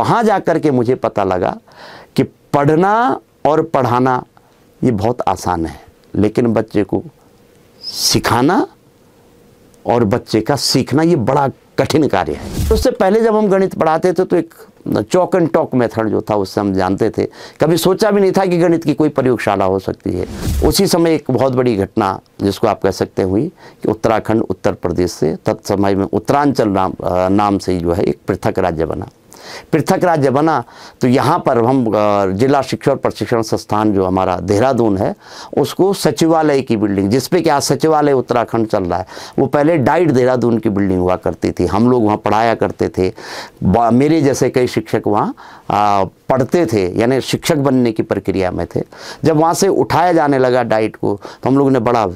वहाँ जा कर के मुझे पता लगा कि पढ़ना और पढ़ाना ये बहुत आसान है लेकिन बच्चे को सिखाना और बच्चे का सीखना ये बड़ा कठिन कार्य है तो उससे पहले जब हम गणित पढ़ाते थे तो एक चौक एंड टॉक मेथड जो था उससे हम जानते थे कभी सोचा भी नहीं था कि गणित की कोई प्रयोगशाला हो सकती है उसी समय एक बहुत बड़ी घटना जिसको आप कह सकते हुई कि उत्तराखंड उत्तर प्रदेश से तत्समय में उत्तरांचल नाम नाम से ही जो है एक पृथक राज्य बना पृथक राज्य बना तो यहाँ पर हम जिला शिक्षा और प्रशिक्षण संस्थान जो हमारा देहरादून है उसको सचिवालय की बिल्डिंग जिसपे कि आज सचिवालय उत्तराखंड चल रहा है वो पहले डाइट देहरादून की बिल्डिंग हुआ करती थी हम लोग वहाँ पढ़ाया करते थे मेरे जैसे कई शिक्षक वहाँ पढ़ते थे यानी शिक्षक बनने की प्रक्रिया में थे जब वहाँ से उठाया जाने लगा डाइट को तो हम लोग ने बड़ा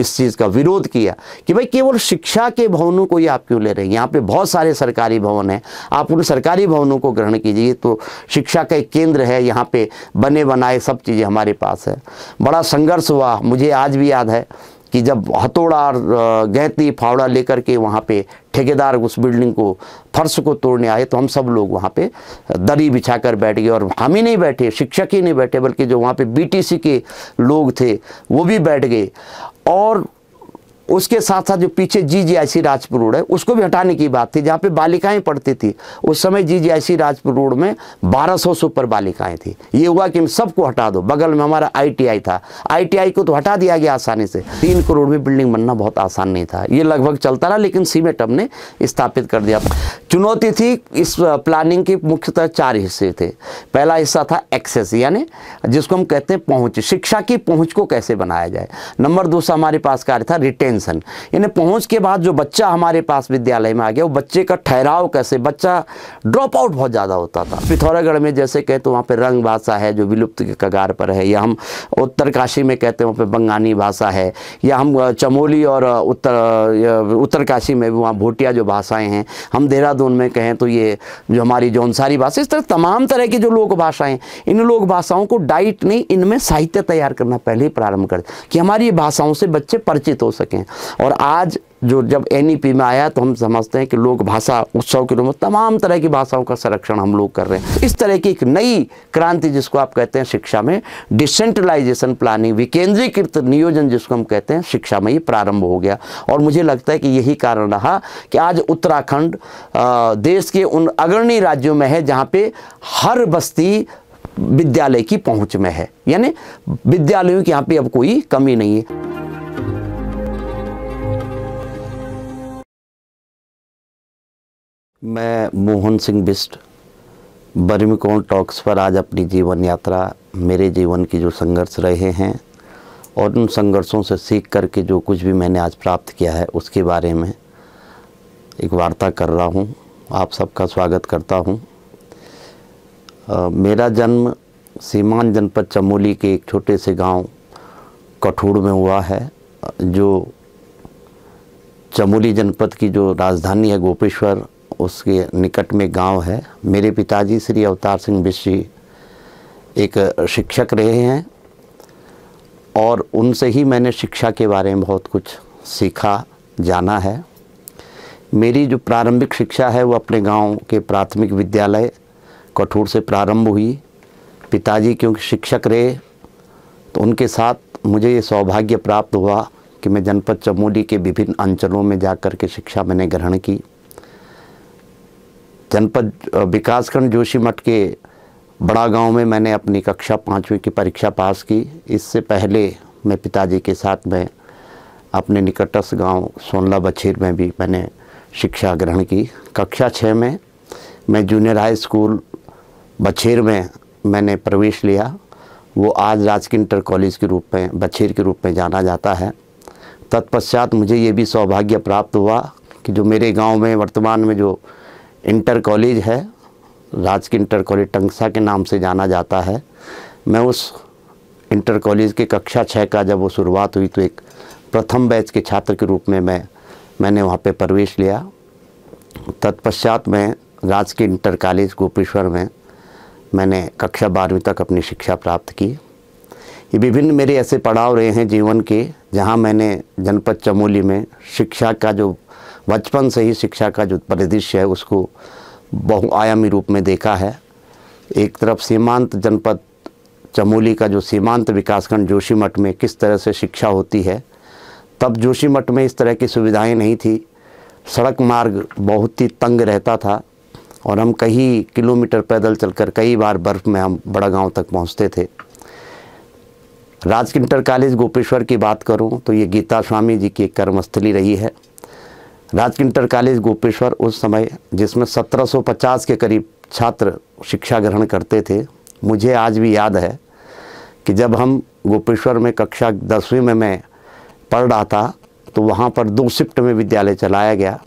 इस चीज़ का विरोध किया कि भाई केवल शिक्षा के भवनों को ही आप क्यों ले रहे हैं यहाँ पे बहुत सारे सरकारी भवन हैं आप उन सरकारी भवनों को ग्रहण कीजिए तो शिक्षा का एक केंद्र है यहाँ पे बने बनाए सब चीज़ें हमारे पास है बड़ा संघर्ष हुआ मुझे आज भी याद है कि जब हथौड़ा और गैती फावड़ा लेकर के वहाँ पे ठेकेदार उस बिल्डिंग को फर्श को तोड़ने आए तो हम सब लोग वहाँ पे दरी बिछा कर बैठ गए और हम ही नहीं बैठे शिक्षक ही नहीं बैठे बल्कि जो वहाँ पे बीटीसी के लोग थे वो भी बैठ गए और उसके साथ साथ जो पीछे जी जी आई सी राजपुर रोड है उसको भी हटाने की बात थी जहाँ पे बालिकाएं पढ़ती थी उस समय जी जी आई सी राजपुर रोड में 1200 सौ से ऊपर बालिकाएं थी ये हुआ कि इन सबको हटा दो बगल में हमारा आईटीआई था आईटीआई को तो हटा दिया गया आसानी से तीन करोड़ में बिल्डिंग बनना बहुत आसान नहीं था ये लगभग चलता रहा लेकिन सीमेंट हमने स्थापित कर दिया चुनौती थी इस प्लानिंग के मुख्यतः चार हिस्से थे पहला हिस्सा था एक्सेस यानी जिसको हम कहते हैं पहुँच शिक्षा की पहुँच को कैसे बनाया जाए नंबर दूसरा हमारे पास कार्य था रिटेंस एक्सपेंसन यानी पहुंच के बाद जो बच्चा हमारे पास विद्यालय में आ गया वो बच्चे का ठहराव कैसे बच्चा ड्रॉप आउट बहुत ज़्यादा होता था पिथौरागढ़ में जैसे कहें तो वहाँ पर रंग भाषा है जो विलुप्त के कगार पर है या हम उत्तरकाशी में कहते हैं वहाँ पर बंगाली भाषा है या हम चमोली और उत्तर उत्तरकाशी में भी वहाँ भोटिया जो भाषाएँ हैं हम देहरादून में कहें तो ये जो हमारी जौनसारी भाषा इस तरह तमाम तरह की जो लोक भाषाएँ इन लोक भाषाओं को डाइट नहीं इनमें साहित्य तैयार करना पहले ही प्रारंभ कर कि हमारी भाषाओं से बच्चे परिचित हो सकें हैं और आज जो जब एन e में आया तो हम समझते हैं कि लोक भाषा उत्सव के रूप में तमाम तरह की भाषाओं का संरक्षण हम लोग कर रहे हैं इस तरह की एक नई क्रांति जिसको आप कहते हैं शिक्षा में डिसेंट्रलाइजेशन प्लानिंग विकेंद्रीकृत नियोजन जिसको हम कहते हैं शिक्षा में ये प्रारंभ हो गया और मुझे लगता है कि यही कारण रहा कि आज उत्तराखंड देश के उन अग्रणी राज्यों में है जहाँ पे हर बस्ती विद्यालय की पहुँच में है यानी विद्यालयों की यहाँ पर अब कोई कमी नहीं है मैं मोहन सिंह बिस्ट बर्मिकोण टॉक्स पर आज अपनी जीवन यात्रा मेरे जीवन की जो संघर्ष रहे हैं और उन संघर्षों से सीख करके जो कुछ भी मैंने आज प्राप्त किया है उसके बारे में एक वार्ता कर रहा हूँ आप सबका स्वागत करता हूँ मेरा जन्म सीमान जनपद चमोली के एक छोटे से गांव कठूर में हुआ है जो चमोली जनपद की जो राजधानी है गोपेश्वर उसके निकट में गांव है मेरे पिताजी श्री अवतार सिंह विश्व एक शिक्षक रहे हैं और उनसे ही मैंने शिक्षा के बारे में बहुत कुछ सीखा जाना है मेरी जो प्रारंभिक शिक्षा है वो अपने गांव के प्राथमिक विद्यालय कठूर से प्रारंभ हुई पिताजी क्योंकि शिक्षक रहे तो उनके साथ मुझे ये सौभाग्य प्राप्त हुआ कि मैं जनपद चमोली के विभिन्न अंचलों में जा कर के शिक्षा मैंने ग्रहण की जनपद विकासखंड जोशीमठ के बड़ा गांव में मैंने अपनी कक्षा पाँचवीं की परीक्षा पास की इससे पहले मैं पिताजी के साथ में अपने निकटस्थ गांव सोनला बछीर में भी मैंने शिक्षा ग्रहण की कक्षा छः में मैं जूनियर हाई स्कूल बछेर में मैंने प्रवेश लिया वो आज राजकीय इंटर कॉलेज के रूप में बछेर के रूप में जाना जाता है तत्पश्चात मुझे ये भी सौभाग्य प्राप्त हुआ कि जो मेरे गांव में वर्तमान में जो इंटर कॉलेज है राजकीय इंटर कॉलेज टंगसा के नाम से जाना जाता है मैं उस इंटर कॉलेज के कक्षा छः का जब वो शुरुआत हुई तो एक प्रथम बैच के छात्र के रूप में मैं मैंने वहाँ पे प्रवेश लिया तत्पश्चात मैं राजकीय इंटर कॉलेज गोपेश्वर में मैंने कक्षा बारहवीं तक अपनी शिक्षा प्राप्त की ये विभिन्न मेरे ऐसे पड़ाव रहे हैं जीवन के जहाँ मैंने जनपद चमोली में शिक्षा का जो बचपन से ही शिक्षा का जो परिदृश्य है उसको बहुआयामी रूप में देखा है एक तरफ सीमांत जनपद चमोली का जो सीमांत विकासखंड जोशीमठ में किस तरह से शिक्षा होती है तब जोशीमठ में इस तरह की सुविधाएं नहीं थी सड़क मार्ग बहुत ही तंग रहता था और हम कई किलोमीटर पैदल चलकर कई बार बर्फ़ में हम बड़ा गांव तक पहुंचते थे राजकिंटर कॉलेज गोपेश्वर की बात करूं तो ये गीता स्वामी जी की कर्मस्थली रही है राज इंटर कॉलेज गोपेश्वर उस समय जिसमें 1750 के करीब छात्र शिक्षा ग्रहण करते थे मुझे आज भी याद है कि जब हम गोपेश्वर में कक्षा दसवीं में मैं पढ़ रहा था तो वहाँ पर दो शिफ्ट में विद्यालय चलाया गया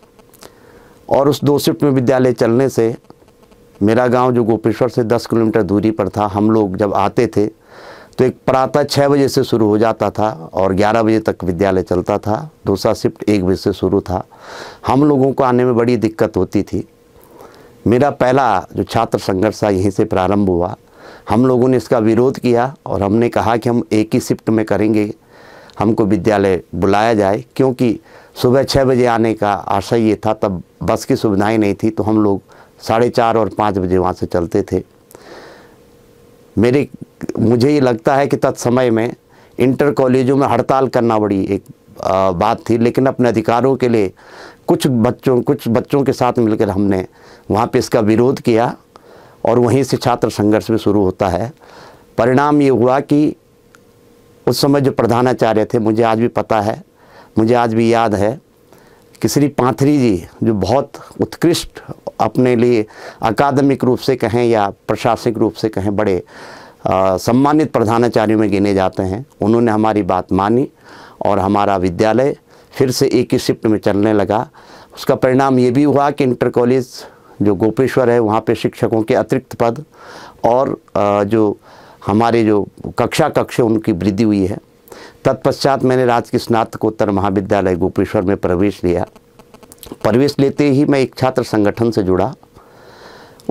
और उस दो शिफ्ट में विद्यालय चलने से मेरा गांव जो गोपेश्वर से 10 किलोमीटर दूरी पर था हम लोग जब आते थे तो एक प्रातः छः बजे से शुरू हो जाता था और ग्यारह बजे तक विद्यालय चलता था दूसरा शिफ्ट एक बजे से शुरू था हम लोगों को आने में बड़ी दिक्कत होती थी मेरा पहला जो छात्र संघर्ष था यहीं से प्रारंभ हुआ हम लोगों ने इसका विरोध किया और हमने कहा कि हम एक ही शिफ्ट में करेंगे हमको विद्यालय बुलाया जाए क्योंकि सुबह छः बजे आने का आशा ये था तब बस की सुविधाएँ नहीं थी तो हम लोग साढ़े चार और पाँच बजे वहाँ से चलते थे मेरे मुझे ये लगता है कि तत्समय में इंटर कॉलेजों में हड़ताल करना बड़ी एक बात थी लेकिन अपने अधिकारों के लिए कुछ बच्चों कुछ बच्चों के साथ मिलकर हमने वहाँ पे इसका विरोध किया और वहीं से छात्र संघर्ष भी शुरू होता है परिणाम ये हुआ कि उस समय जो प्रधानाचार्य थे मुझे आज भी पता है मुझे आज भी याद है कि श्री पाथरी जी जो बहुत उत्कृष्ट अपने लिए अकादमिक रूप से कहें या प्रशासनिक रूप से कहें बड़े सम्मानित प्रधानाचार्यों में गिने जाते हैं उन्होंने हमारी बात मानी और हमारा विद्यालय फिर से एक ही शिफ्ट में चलने लगा उसका परिणाम ये भी हुआ कि इंटर कॉलेज जो गोपेश्वर है वहाँ पे शिक्षकों के अतिरिक्त पद और जो हमारे जो कक्षा कक्ष उनकी वृद्धि हुई है तत्पश्चात मैंने राजकीय स्नातकोत्तर महाविद्यालय गोपेश्वर में प्रवेश लिया प्रवेश लेते ही मैं एक छात्र संगठन से जुड़ा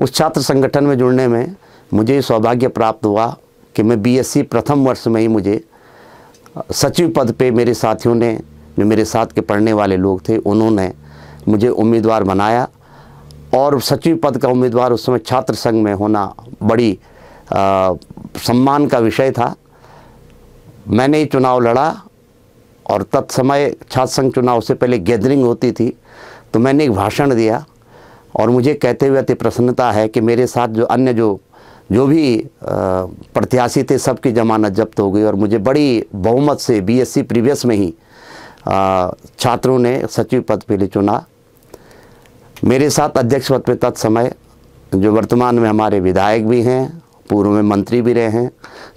उस छात्र संगठन में जुड़ने में मुझे ये सौभाग्य प्राप्त हुआ कि मैं बीएससी प्रथम वर्ष में ही मुझे सचिव पद पे मेरे साथियों ने जो मेरे साथ के पढ़ने वाले लोग थे उन्होंने मुझे उम्मीदवार बनाया और सचिव पद का उम्मीदवार उस समय छात्र संघ में होना बड़ी आ, सम्मान का विषय था मैंने ही चुनाव लड़ा और तत्समय छात्र संघ चुनाव से पहले गैदरिंग होती थी तो मैंने एक भाषण दिया और मुझे कहते हुए अति प्रसन्नता है कि मेरे साथ जो अन्य जो जो भी प्रत्याशी थे सबकी जमानत जब्त हो गई और मुझे बड़ी बहुमत से बीएससी प्रीवियस में ही छात्रों ने सचिव पद पर लिए चुना मेरे साथ अध्यक्ष पद पर तत्समय जो वर्तमान में हमारे विधायक भी हैं पूर्व में मंत्री भी रहे हैं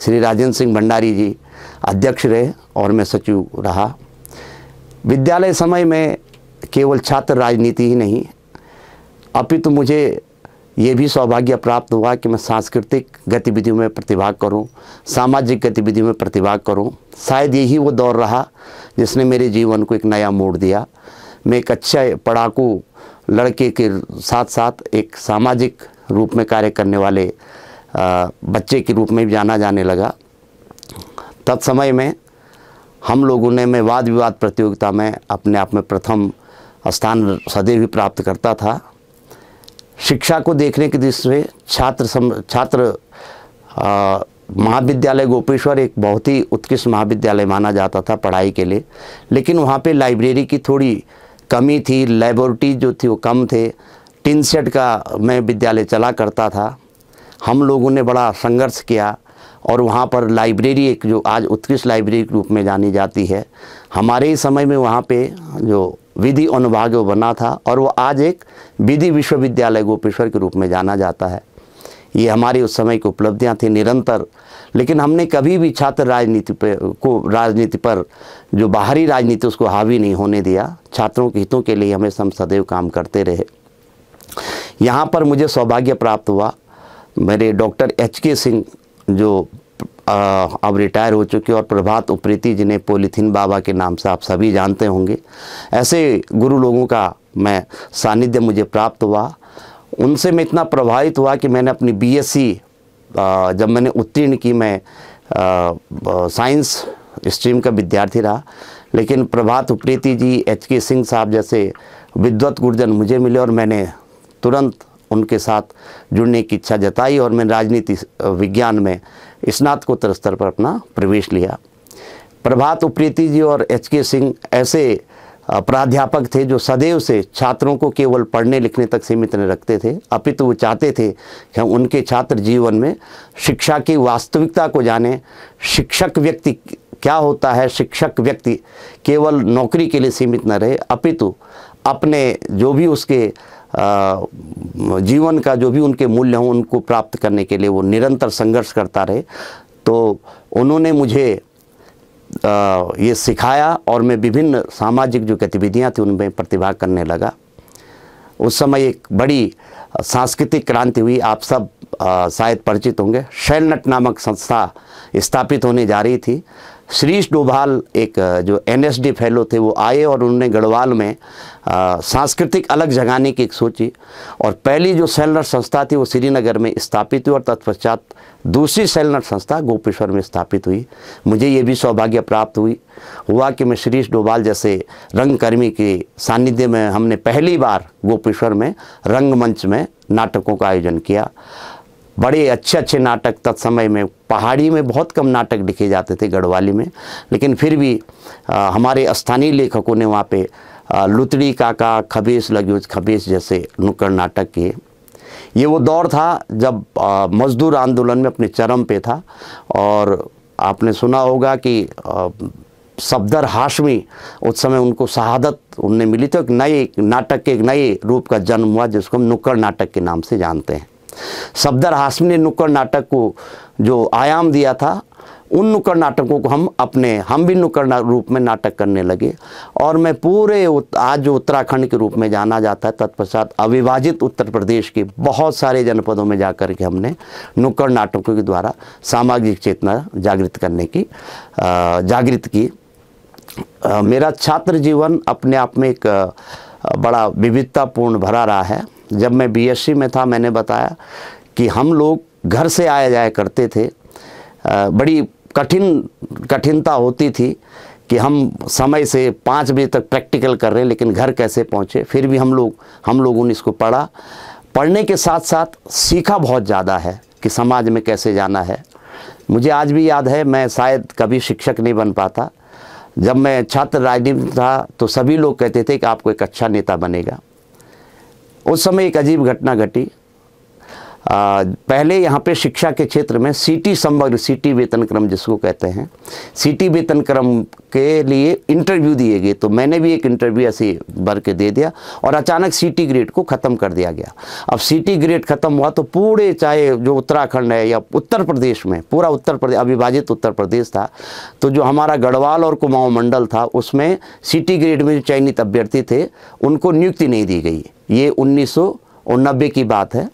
श्री राजेंद्र सिंह भंडारी जी अध्यक्ष रहे और मैं सचिव रहा विद्यालय समय में केवल छात्र राजनीति ही नहीं अपितु तो मुझे ये भी सौभाग्य प्राप्त हुआ कि मैं सांस्कृतिक गतिविधियों में प्रतिभाग करूं, सामाजिक गतिविधियों में प्रतिभाग करूं। शायद यही वो दौर रहा जिसने मेरे जीवन को एक नया मोड़ दिया मैं एक अच्छे पढ़ाकू लड़के के साथ साथ एक सामाजिक रूप में कार्य करने वाले बच्चे के रूप में भी जाना जाने लगा तत्समय में हम लोगों ने मैं वाद विवाद प्रतियोगिता में अपने आप में प्रथम स्थान सदैव प्राप्त करता था शिक्षा को देखने की दृष्टि में छात्र सम छात्र महाविद्यालय गोपेश्वर एक बहुत ही उत्कृष्ट महाविद्यालय माना जाता था पढ़ाई के लिए लेकिन वहाँ पे लाइब्रेरी की थोड़ी कमी थी लेबोरेटरी जो थी वो कम थे टिन सेट का मैं विद्यालय चला करता था हम लोगों ने बड़ा संघर्ष किया और वहाँ पर लाइब्रेरी एक जो आज उत्कृष्ट लाइब्रेरी के रूप में जानी जाती है हमारे ही समय में वहाँ पे जो विधि अनुभाग्य बना था और वो आज एक विधि विश्वविद्यालय गोपेश्वर के रूप में जाना जाता है ये हमारी उस समय की उपलब्धियाँ थी निरंतर लेकिन हमने कभी भी छात्र राजनीति पर को राजनीति पर जो बाहरी राजनीति उसको हावी नहीं होने दिया छात्रों के हितों के लिए हमें हम सदैव काम करते रहे यहाँ पर मुझे सौभाग्य प्राप्त हुआ मेरे डॉक्टर एच के सिंह जो अब रिटायर हो चुके और प्रभात उप्रीति जिन्हें पोलिथीन बाबा के नाम से आप सभी जानते होंगे ऐसे गुरु लोगों का मैं सानिध्य मुझे प्राप्त हुआ उनसे मैं इतना प्रभावित हुआ कि मैंने अपनी बीएससी जब मैंने उत्तीर्ण की मैं साइंस स्ट्रीम का विद्यार्थी रहा लेकिन प्रभात उप्रीति जी एच के सिंह साहब जैसे विद्वत गुरुजन मुझे मिले और मैंने तुरंत उनके साथ जुड़ने की इच्छा जताई और मैं राजनीति विज्ञान में स्नातकोत्तर स्तर पर अपना प्रवेश लिया प्रभात उप्रीति जी और एच के सिंह ऐसे प्राध्यापक थे जो सदैव से छात्रों को केवल पढ़ने लिखने तक सीमित नहीं रखते थे अपितु तो वो चाहते थे कि हम उनके छात्र जीवन में शिक्षा की वास्तविकता को जाने शिक्षक व्यक्ति क्या होता है शिक्षक व्यक्ति केवल नौकरी के लिए सीमित न रहे अपितु तो अपने जो भी उसके जीवन का जो भी उनके मूल्य हों उनको प्राप्त करने के लिए वो निरंतर संघर्ष करता रहे तो उन्होंने मुझे ये सिखाया और मैं विभिन्न सामाजिक जो गतिविधियाँ थी उनमें प्रतिभाग करने लगा उस समय एक बड़ी सांस्कृतिक क्रांति हुई आप सब शायद परिचित होंगे शैलनट नामक संस्था स्थापित होने जा रही थी श्रीश डोभाल एक जो एनएसडी फैलो थे वो आए और उन्होंने गढ़वाल में सांस्कृतिक अलग जगाने की एक सोची और पहली जो सेलनर संस्था थी वो श्रीनगर में स्थापित हुई और तत्पश्चात दूसरी सेलनर संस्था गोपेश्वर में स्थापित हुई मुझे ये भी सौभाग्य प्राप्त हुई हुआ कि मैं श्रीश डोभाल जैसे रंगकर्मी के सानिध्य में हमने पहली बार गोपेश्वर में रंगमंच में नाटकों का आयोजन किया बड़े अच्छे अच्छे नाटक तत्समय में पहाड़ी में बहुत कम नाटक लिखे जाते थे गढ़वाली में लेकिन फिर भी आ, हमारे स्थानीय लेखकों ने वहाँ पे लुतड़ी काका खबीस लगुज खबीस जैसे नुक्कड़ नाटक किए ये वो दौर था जब मजदूर आंदोलन में अपने चरम पे था और आपने सुना होगा कि आ, सफदर हाशमी उस समय उनको शहादत उनने मिली तो एक नए नाटक के एक नए रूप का जन्म हुआ जिसको हम नुक्कड़ नाटक के नाम से जानते हैं सफदर हाशमी ने नुक्कड़ नाटक को जो आयाम दिया था उन नुक्कड़ नाटकों को हम अपने हम भी नुक्कड़ रूप में नाटक करने लगे और मैं पूरे आज जो उत्तराखंड के रूप में जाना जाता है तत्पश्चात अविभाजित उत्तर प्रदेश के बहुत सारे जनपदों में जाकर के हमने नुक्कड़ नाटकों के द्वारा सामाजिक चेतना जागृत करने की जागृत की मेरा छात्र जीवन अपने आप में एक बड़ा विविधतापूर्ण भरा रहा है जब मैं बीएससी में था मैंने बताया कि हम लोग घर से आया जाया करते थे बड़ी कठिन कठिनता होती थी कि हम समय से पाँच बजे तक प्रैक्टिकल कर रहे हैं लेकिन घर कैसे पहुँचे फिर भी हम लोग हम लोगों ने इसको पढ़ा पढ़ने के साथ साथ सीखा बहुत ज़्यादा है कि समाज में कैसे जाना है मुझे आज भी याद है मैं शायद कभी शिक्षक नहीं बन पाता जब मैं छात्र राजनीति था तो सभी लोग कहते थे कि आपको एक अच्छा नेता बनेगा उस समय एक अजीब घटना घटी पहले यहाँ पे शिक्षा के क्षेत्र में सीटी संवर्ग सीटी वेतन क्रम जिसको कहते हैं सीटी वेतन क्रम के लिए इंटरव्यू दिए गए तो मैंने भी एक इंटरव्यू ऐसे भर के दे दिया और अचानक सीटी ग्रेड को ख़त्म कर दिया गया अब सीटी ग्रेड ख़त्म हुआ तो पूरे चाहे जो उत्तराखंड है या उत्तर प्रदेश में पूरा उत्तर प्रदेश अविभाजित उत्तर प्रदेश था तो जो हमारा गढ़वाल और कुमाऊँ मंडल था उसमें सिटी ग्रेड में जो चयनित अभ्यर्थी थे उनको नियुक्ति नहीं दी गई ये उन्नीस और नब्बे की बात है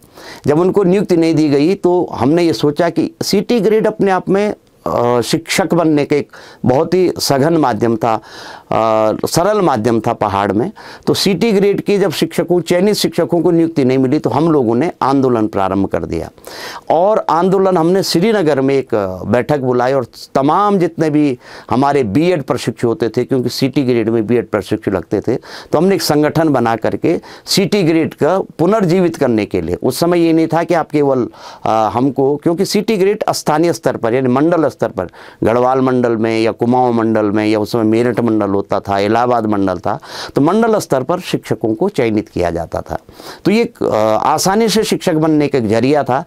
जब उनको नियुक्ति नहीं दी गई तो हमने ये सोचा कि सिटी ग्रेड अपने आप में शिक्षक बनने के एक बहुत ही सघन माध्यम था सरल माध्यम था पहाड़ में तो सिटी ग्रेड की जब शिक्षकों चयनित शिक्षकों को नियुक्ति नहीं मिली तो हम लोगों ने आंदोलन प्रारंभ कर दिया और आंदोलन हमने श्रीनगर में एक बैठक बुलाई और तमाम जितने भी हमारे बीएड प्रशिक्षु होते थे क्योंकि सिटी ग्रेड में बीएड प्रशिक्षु लगते थे तो हमने एक संगठन बना करके सिटी ग्रेड का पुनर्जीवित करने के लिए उस समय ये नहीं था कि आप केवल हमको क्योंकि सिटी ग्रेड स्थानीय स्तर पर यानी मंडल स्तर पर गढ़वाल मंडल में या कुमाऊँ मंडल में या उस समय मेरठ मंडल बलौता था इलाहाबाद मंडल था तो मंडल स्तर पर शिक्षकों को चयनित किया जाता था तो ये आसानी से शिक्षक बनने का एक जरिया था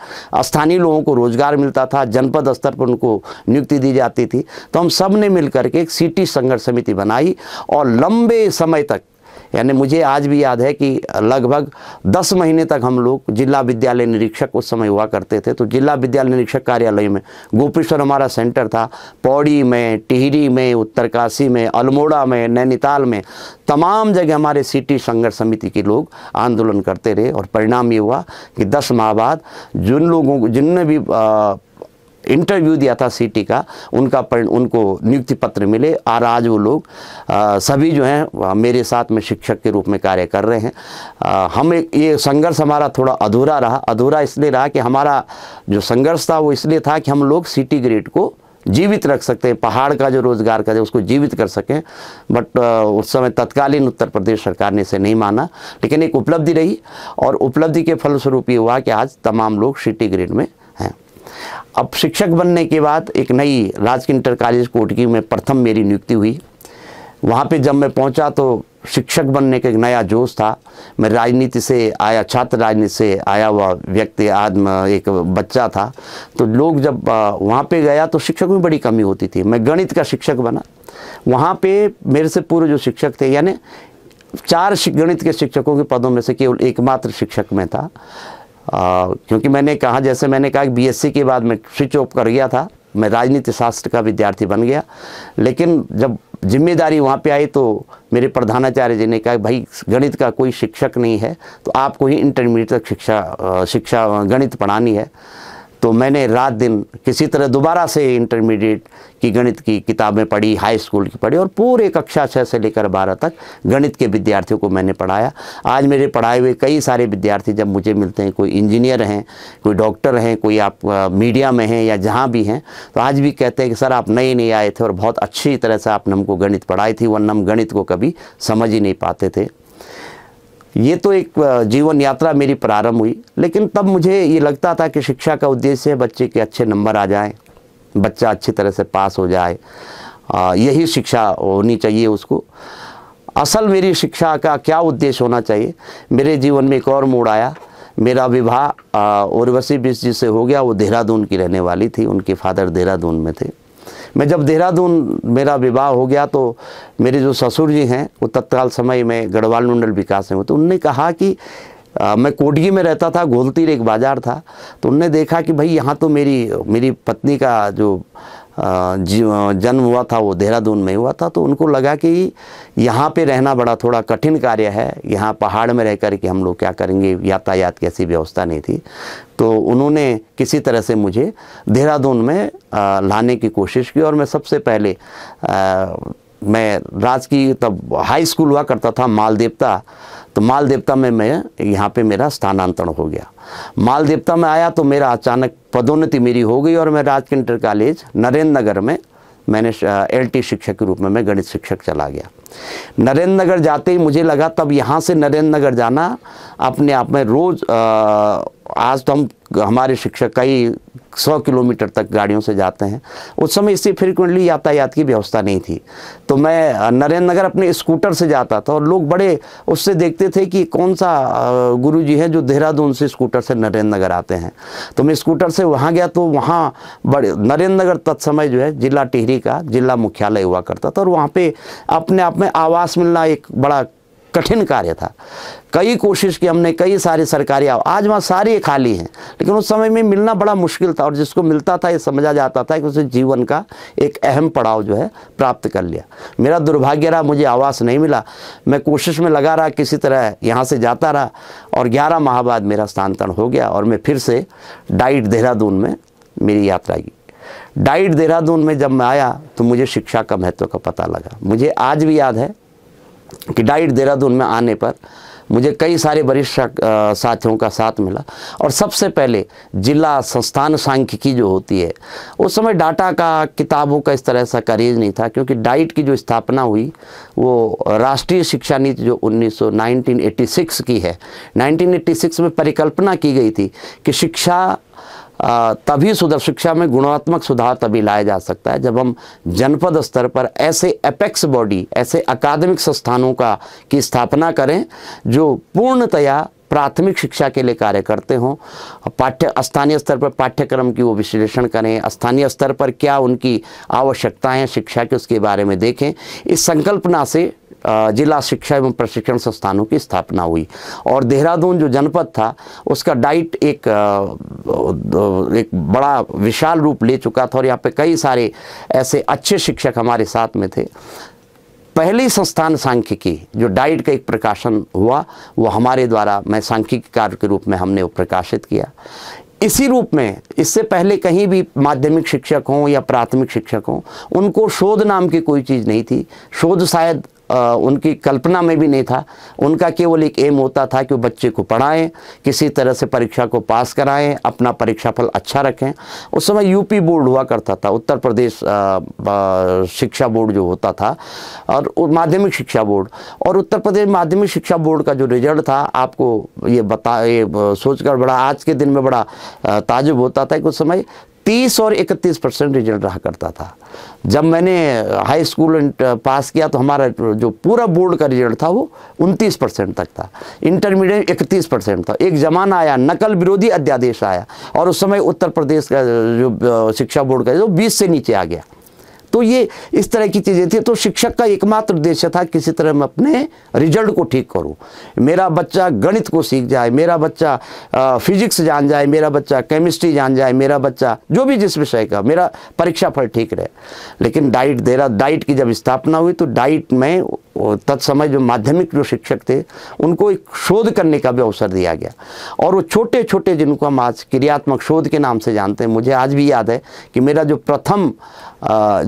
स्थानीय लोगों को रोजगार मिलता था जनपद स्तर पर उनको नियुक्ति दी जाती थी तो हम सब ने मिल करके एक सिटी संघर्ष समिति बनाई और लंबे समय तक यानी मुझे आज भी याद है कि लगभग दस महीने तक हम लोग जिला विद्यालय निरीक्षक उस समय हुआ करते थे तो जिला विद्यालय निरीक्षक कार्यालय में गोपेश्वर हमारा सेंटर था पौड़ी में टिहरी में उत्तरकाशी में अल्मोड़ा में नैनीताल में तमाम जगह हमारे सिटी संघर्ष समिति के लोग आंदोलन करते रहे और परिणाम ये हुआ कि दस माह बाद जिन लोगों जिनने भी आ, इंटरव्यू दिया था सिटी का उनका उनको नियुक्ति पत्र मिले और आज वो लोग आ, सभी जो हैं मेरे साथ में शिक्षक के रूप में कार्य कर रहे हैं आ, हम एक ये संघर्ष हमारा थोड़ा अधूरा रहा अधूरा इसलिए रहा कि हमारा जो संघर्ष था वो इसलिए था कि हम लोग सिटी ग्रेड को जीवित रख सकते हैं पहाड़ का जो रोजगार का जो उसको जीवित कर सकें बट उस समय तत्कालीन उत्तर प्रदेश सरकार ने इसे नहीं माना लेकिन एक उपलब्धि रही और उपलब्धि के फलस्वरूप ये हुआ कि आज तमाम लोग सिटी ग्रेड में हैं अब शिक्षक बनने के बाद एक नई राजकीय इंटर कॉलेज कोटकी में प्रथम मेरी नियुक्ति हुई वहाँ पे जब मैं पहुँचा तो शिक्षक बनने का एक नया जोश था मैं राजनीति से आया छात्र राजनीति से आया हुआ व्यक्ति आदम एक बच्चा था तो लोग जब वहाँ पे गया तो शिक्षकों में बड़ी कमी होती थी मैं गणित का शिक्षक बना वहाँ पे मेरे से पूर्व जो शिक्षक थे यानी चार गणित के शिक्षकों के पदों में से केवल एकमात्र शिक्षक में था आ, क्योंकि मैंने कहा जैसे मैंने कहा कि बीएससी के बाद मैं स्विच ऑफ कर गया था मैं राजनीति शास्त्र का विद्यार्थी बन गया लेकिन जब जिम्मेदारी वहाँ पे आई तो मेरे प्रधानाचार्य जी ने कहा भाई गणित का कोई शिक्षक नहीं है तो आपको ही इंटरमीडिएट तक शिक्षा शिक्षा गणित पढ़ानी है तो मैंने रात दिन किसी तरह दोबारा से इंटरमीडिएट की गणित की किताबें पढ़ी हाई स्कूल की पढ़ी और पूरे कक्षा छः से लेकर बारह तक गणित के विद्यार्थियों को मैंने पढ़ाया आज मेरे पढ़ाए हुए कई सारे विद्यार्थी जब मुझे मिलते हैं कोई इंजीनियर हैं कोई डॉक्टर हैं कोई आप मीडिया में हैं या जहाँ भी हैं तो आज भी कहते हैं कि सर आप नए नए आए थे और बहुत अच्छी तरह से आपने हमको गणित पढ़ाई थी वरना हम गणित को कभी समझ ही नहीं पाते थे ये तो एक जीवन यात्रा मेरी प्रारंभ हुई लेकिन तब मुझे ये लगता था कि शिक्षा का उद्देश्य है बच्चे के अच्छे नंबर आ जाएं बच्चा अच्छी तरह से पास हो जाए यही शिक्षा होनी चाहिए उसको असल मेरी शिक्षा का क्या उद्देश्य होना चाहिए मेरे जीवन में एक और मोड़ आया मेरा विवाह उर्वशी बिश जी से हो गया वो देहरादून की रहने वाली थी उनके फादर देहरादून में थे मैं जब देहरादून मेरा विवाह हो गया तो मेरे जो ससुर जी हैं वो तत्काल समय में गढ़वाल मंडल विकास में तो उनने कहा कि आ, मैं कोटगी में रहता था घोलतीर एक बाज़ार था तो उनने देखा कि भाई यहाँ तो मेरी मेरी पत्नी का जो जन्म हुआ था वो देहरादून में हुआ था तो उनको लगा कि यहाँ पे रहना बड़ा थोड़ा कठिन कार्य है यहाँ पहाड़ में रह कर के हम लोग क्या करेंगे यातायात की ऐसी व्यवस्था नहीं थी तो उन्होंने किसी तरह से मुझे देहरादून में लाने की कोशिश की और मैं सबसे पहले आ, मैं राज की तब हाई स्कूल हुआ करता था मालदेवता तो मालदेवता में मैं यहाँ पे मेरा स्थानांतरण हो गया मालदेवता में आया तो मेरा अचानक पदोन्नति मेरी हो गई और मैं इंटर कॉलेज नरेंद्र नगर में मैंने एलटी शिक्षक के रूप में मैं गणित शिक्षक चला गया नरेंद्र नगर जाते ही मुझे लगा तब यहाँ से नरेंद्र नगर जाना अपने आप में रोज़ आज तो हम हमारे शिक्षक कई सौ किलोमीटर तक गाड़ियों से जाते हैं उस समय इससे फ्रिक्वेंटली यातायात की व्यवस्था नहीं थी तो मैं नरेंद्र नगर अपने स्कूटर से जाता था और लोग बड़े उससे देखते थे कि कौन सा गुरु जी है जो देहरादून से स्कूटर से नरेंद्र नगर आते हैं तो मैं स्कूटर से वहाँ गया तो वहाँ बड़े नरेंद्र नगर तत्समय जो है जिला टिहरी का जिला मुख्यालय हुआ करता था और वहाँ पर अपने आप में आवास मिलना एक बड़ा कठिन कार्य था कई कोशिश की हमने कई सारे सरकारी आज वहाँ सारे खाली हैं लेकिन उस समय में मिलना बड़ा मुश्किल था और जिसको मिलता था ये समझा जाता था कि उसे जीवन का एक अहम पड़ाव जो है प्राप्त कर लिया मेरा दुर्भाग्य रहा मुझे आवास नहीं मिला मैं कोशिश में लगा रहा किसी तरह यहाँ से जाता रहा और ग्यारह माह बाद मेरा स्थानांतरण हो गया और मैं फिर से डाइट देहरादून में मेरी यात्रा की डाइट देहरादून में जब मैं आया तो मुझे शिक्षा का महत्व का पता लगा मुझे आज भी याद है कि डाइट देहरादून में आने पर मुझे कई सारे वरिष्ठ साथियों का साथ मिला और सबसे पहले जिला संस्थान सांख्यिकी जो होती है उस समय डाटा का किताबों का इस तरह सा करेज नहीं था क्योंकि डाइट की जो स्थापना हुई वो राष्ट्रीय शिक्षा नीति जो 1900 1986 की है 1986 में परिकल्पना की गई थी कि शिक्षा तभी सुधर शिक्षा में गुणात्मक सुधार तभी लाया जा सकता है जब हम जनपद स्तर पर ऐसे एपेक्स बॉडी ऐसे अकादमिक संस्थानों का की स्थापना करें जो पूर्णतया प्राथमिक शिक्षा के लिए कार्य करते हों पाठ्य स्थानीय स्तर पर पाठ्यक्रम की वो विश्लेषण करें स्थानीय स्तर पर क्या उनकी आवश्यकताएं शिक्षा के उसके बारे में देखें इस संकल्पना से जिला शिक्षा एवं प्रशिक्षण संस्थानों की स्थापना हुई और देहरादून जो जनपद था उसका डाइट एक एक बड़ा विशाल रूप ले चुका था और यहाँ पे कई सारे ऐसे अच्छे शिक्षक हमारे साथ में थे पहले संस्थान सांख्यिकी जो डाइट का एक प्रकाशन हुआ वो हमारे द्वारा मैं सांख्यिकी कार्य के रूप में हमने वो प्रकाशित किया इसी रूप में इससे पहले कहीं भी माध्यमिक शिक्षक हों या प्राथमिक शिक्षक हों उनको शोध नाम की कोई चीज़ नहीं थी शोध शायद आ, उनकी कल्पना में भी नहीं था उनका केवल एक एम होता था कि वो बच्चे को पढ़ाएं किसी तरह से परीक्षा को पास कराएं अपना परीक्षाफल अच्छा रखें उस समय यूपी बोर्ड हुआ करता था उत्तर प्रदेश शिक्षा बोर्ड जो होता था और, और माध्यमिक शिक्षा बोर्ड और उत्तर प्रदेश माध्यमिक शिक्षा बोर्ड का जो रिजल्ट था आपको ये बता ये सोचकर बड़ा आज के दिन में बड़ा ताजुब होता था कि उस समय तीस और इकतीस परसेंट रिजल्ट रहा करता था जब मैंने हाई स्कूल पास किया तो हमारा जो पूरा बोर्ड का रिजल्ट था वो उनतीस परसेंट तक था इंटरमीडिएट इकतीस परसेंट था एक ज़माना आया नकल विरोधी अध्यादेश आया और उस समय उत्तर प्रदेश का जो शिक्षा बोर्ड का जो बीस से नीचे आ गया तो ये इस तरह की चीज़ें थी तो शिक्षक का एकमात्र उद्देश्य था किसी तरह मैं अपने रिजल्ट को ठीक करूं मेरा बच्चा गणित को सीख जाए मेरा बच्चा फिजिक्स जान जाए मेरा बच्चा केमिस्ट्री जान जाए मेरा बच्चा जो भी जिस विषय का मेरा परीक्षा फल ठीक रहे लेकिन डाइट दे रहा डाइट की जब स्थापना हुई तो डाइट में तत्समय जो माध्यमिक जो शिक्षक थे उनको एक शोध करने का भी अवसर दिया गया और वो छोटे छोटे जिनको हम आज क्रियात्मक शोध के नाम से जानते हैं मुझे आज भी याद है कि मेरा जो प्रथम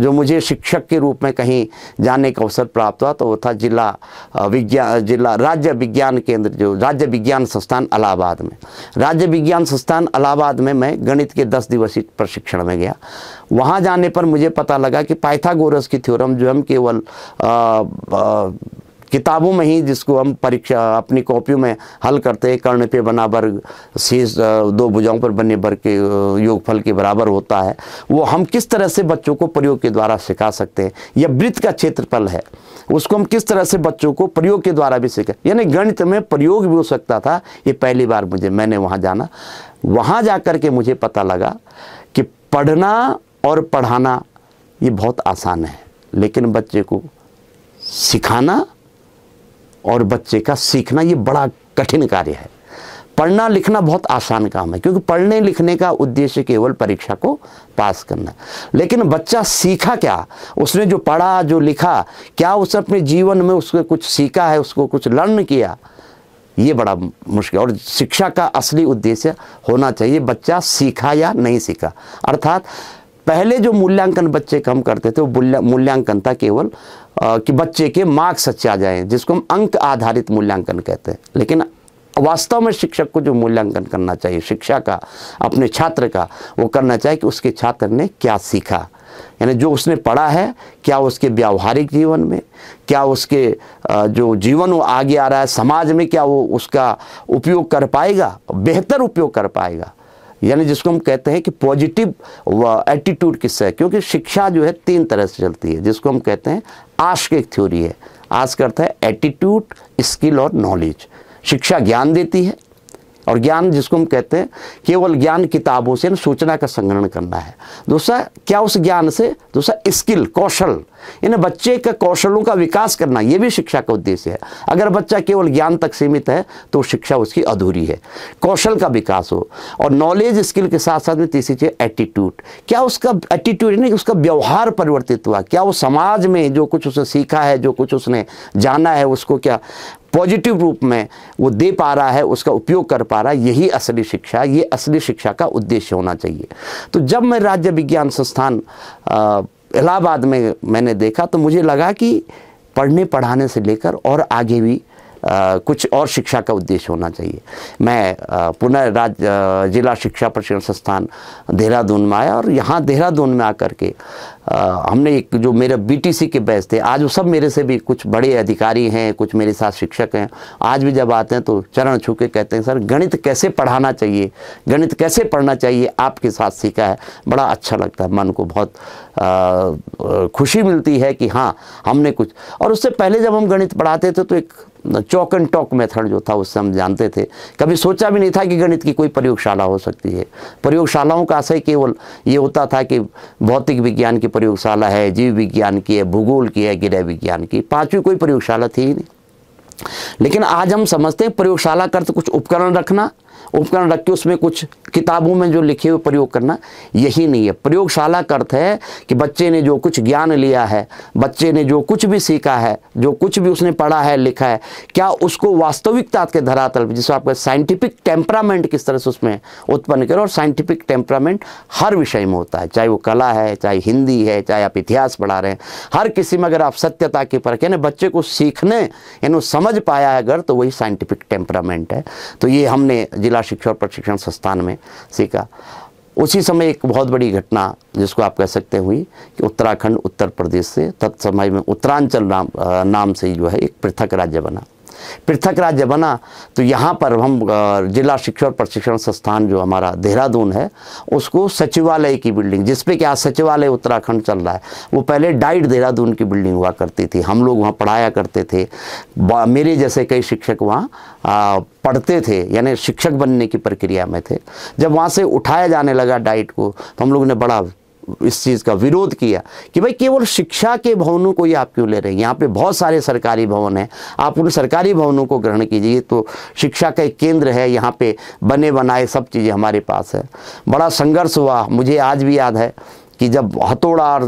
जो मुझे शिक्षक के रूप में कहीं जाने का अवसर प्राप्त हुआ तो वो था जिला विज्ञान जिला राज्य विज्ञान केंद्र जो राज्य विज्ञान संस्थान अलाहाबाद में राज्य विज्ञान संस्थान इलाहाबाद में मैं गणित के दस दिवसीय प्रशिक्षण में गया वहाँ जाने पर मुझे पता लगा कि पाइथागोरस की थ्योरम जो हम केवल किताबों में ही जिसको हम परीक्षा अपनी कॉपियों में हल करते हैं कर्ण पे वर्ग शीर्ष दो भुजाओं पर बने वर्ग के योगफल के बराबर होता है वो हम किस तरह से बच्चों को प्रयोग के द्वारा सिखा सकते हैं यह वृत्त का क्षेत्रफल है उसको हम किस तरह से बच्चों को प्रयोग के द्वारा भी सिखा यानी गणित में प्रयोग भी हो सकता था ये पहली बार मुझे मैंने वहाँ जाना वहाँ जा के मुझे पता लगा कि पढ़ना और पढ़ाना ये बहुत आसान है लेकिन बच्चे को सिखाना और बच्चे का सीखना ये बड़ा कठिन कार्य है पढ़ना लिखना बहुत आसान काम है क्योंकि पढ़ने लिखने का उद्देश्य केवल परीक्षा को पास करना लेकिन बच्चा सीखा क्या उसने जो पढ़ा जो लिखा क्या उसने अपने जीवन में उसको कुछ सीखा है उसको कुछ लर्न किया ये बड़ा मुश्किल और शिक्षा का असली उद्देश्य होना चाहिए बच्चा सीखा या नहीं सीखा अर्थात पहले जो मूल्यांकन बच्चे का हम करते थे वो मूल्यांकन था केवल कि बच्चे के मार्क्स अच्छे आ जाएं जिसको हम अंक आधारित मूल्यांकन कहते हैं लेकिन वास्तव में शिक्षक को जो मूल्यांकन करना चाहिए शिक्षा का अपने छात्र का वो करना चाहिए कि उसके छात्र ने क्या सीखा यानी जो उसने पढ़ा है क्या उसके व्यावहारिक जीवन में क्या उसके जो जीवन वो आगे आ रहा है समाज में क्या वो उसका उपयोग कर पाएगा बेहतर उपयोग कर पाएगा यानी जिसको हम कहते हैं कि पॉजिटिव एटीट्यूड uh, किससे है क्योंकि शिक्षा जो है तीन तरह से चलती है जिसको हम कहते हैं आश की एक थ्योरी है आज करता है एटीट्यूड स्किल और नॉलेज शिक्षा ज्ञान देती है और ज्ञान जिसको हम कहते हैं केवल ज्ञान किताबों से सूचना का संग्रहण करना है दूसरा क्या उस ज्ञान से दूसरा स्किल कौशल इन बच्चे के कौशलों का विकास करना ये भी शिक्षा का उद्देश्य है अगर बच्चा केवल ज्ञान तक सीमित है तो शिक्षा उसकी अधूरी है कौशल का विकास हो और नॉलेज स्किल के साथ साथ में तीसरी चीज एटीट्यूड क्या उसका एटीट्यूड यानी उसका व्यवहार परिवर्तित हुआ क्या वो समाज में जो कुछ उसने सीखा है जो कुछ उसने जाना है उसको क्या पॉजिटिव रूप में वो दे पा रहा है उसका उपयोग कर पा रहा है यही असली शिक्षा ये असली शिक्षा का उद्देश्य होना चाहिए तो जब मैं राज्य विज्ञान संस्थान इलाहाबाद में मैंने देखा तो मुझे लगा कि पढ़ने पढ़ाने से लेकर और आगे भी कुछ और शिक्षा का उद्देश्य होना चाहिए मैं पुनः राज्य जिला शिक्षा प्रशिक्षण संस्थान देहरादून में आया और यहाँ देहरादून में आकर के हमने एक जो मेरे बीटीसी के बैच थे आज वो सब मेरे से भी कुछ बड़े अधिकारी हैं कुछ मेरे साथ शिक्षक हैं आज भी जब आते हैं तो चरण छू के कहते हैं सर गणित कैसे पढ़ाना चाहिए गणित कैसे पढ़ना चाहिए आपके साथ सीखा है बड़ा अच्छा लगता है मन को बहुत आ, खुशी मिलती है कि हाँ हमने कुछ और उससे पहले जब हम गणित पढ़ाते थे तो एक चौक एंड टॉक मेथड जो था उससे हम जानते थे कभी सोचा भी नहीं था कि गणित की कोई प्रयोगशाला हो सकती है प्रयोगशालाओं का आशय केवल ये होता था कि भौतिक विज्ञान की प्रयोगशाला है जीव विज्ञान की है भूगोल की है गृह विज्ञान की पांचवी कोई प्रयोगशाला थी ही नहीं लेकिन आज हम समझते हैं प्रयोगशाला का तो कुछ उपकरण रखना उपकरण रख के उसमें कुछ किताबों में जो लिखे हुए प्रयोग करना यही नहीं है प्रयोगशाला का अर्थ है कि बच्चे ने जो कुछ ज्ञान लिया है बच्चे ने जो कुछ भी सीखा है जो कुछ भी उसने पढ़ा है लिखा है क्या उसको वास्तविकता के धरातल पर जिसको आपका साइंटिफिक टेम्परामेंट किस तरह से उसमें उत्पन्न करें और साइंटिफिक टेम्परामेंट हर विषय में होता है चाहे वो कला है चाहे हिंदी है चाहे आप इतिहास पढ़ा रहे हैं हर किसी में अगर आप सत्यता की परख यानी बच्चे को सीखने यानी समझ पाया है अगर तो वही साइंटिफिक टेम्परामेंट है तो ये हमने जिला जिला शिक्षा और प्रशिक्षण संस्थान में सीखा उसी समय एक बहुत बड़ी घटना जिसको आप कह सकते हुई कि उत्तराखंड उत्तर प्रदेश से तत्समय में उत्तरांचल नाम नाम से जो है एक पृथक राज्य बना पृथक राज्य बना तो यहाँ पर हम जिला शिक्षा और प्रशिक्षण संस्थान जो हमारा देहरादून है उसको सचिवालय की बिल्डिंग जिसपे कि आज सचिवालय उत्तराखंड चल रहा है वो पहले डाइट देहरादून की बिल्डिंग हुआ करती थी हम लोग वहाँ पढ़ाया करते थे मेरे जैसे कई शिक्षक वहाँ पढ़ते थे यानी शिक्षक बनने की प्रक्रिया में थे जब वहाँ से उठाया जाने लगा डाइट को तो हम लोग ने बड़ा इस चीज़ का विरोध किया कि भाई केवल शिक्षा के भवनों को ही आप क्यों ले रहे हैं यहाँ पे बहुत सारे सरकारी भवन हैं आप उन सरकारी भवनों को ग्रहण कीजिए तो शिक्षा का एक केंद्र है यहाँ पे बने बनाए सब चीज़ें हमारे पास है बड़ा संघर्ष हुआ मुझे आज भी याद है कि जब हथौड़ा और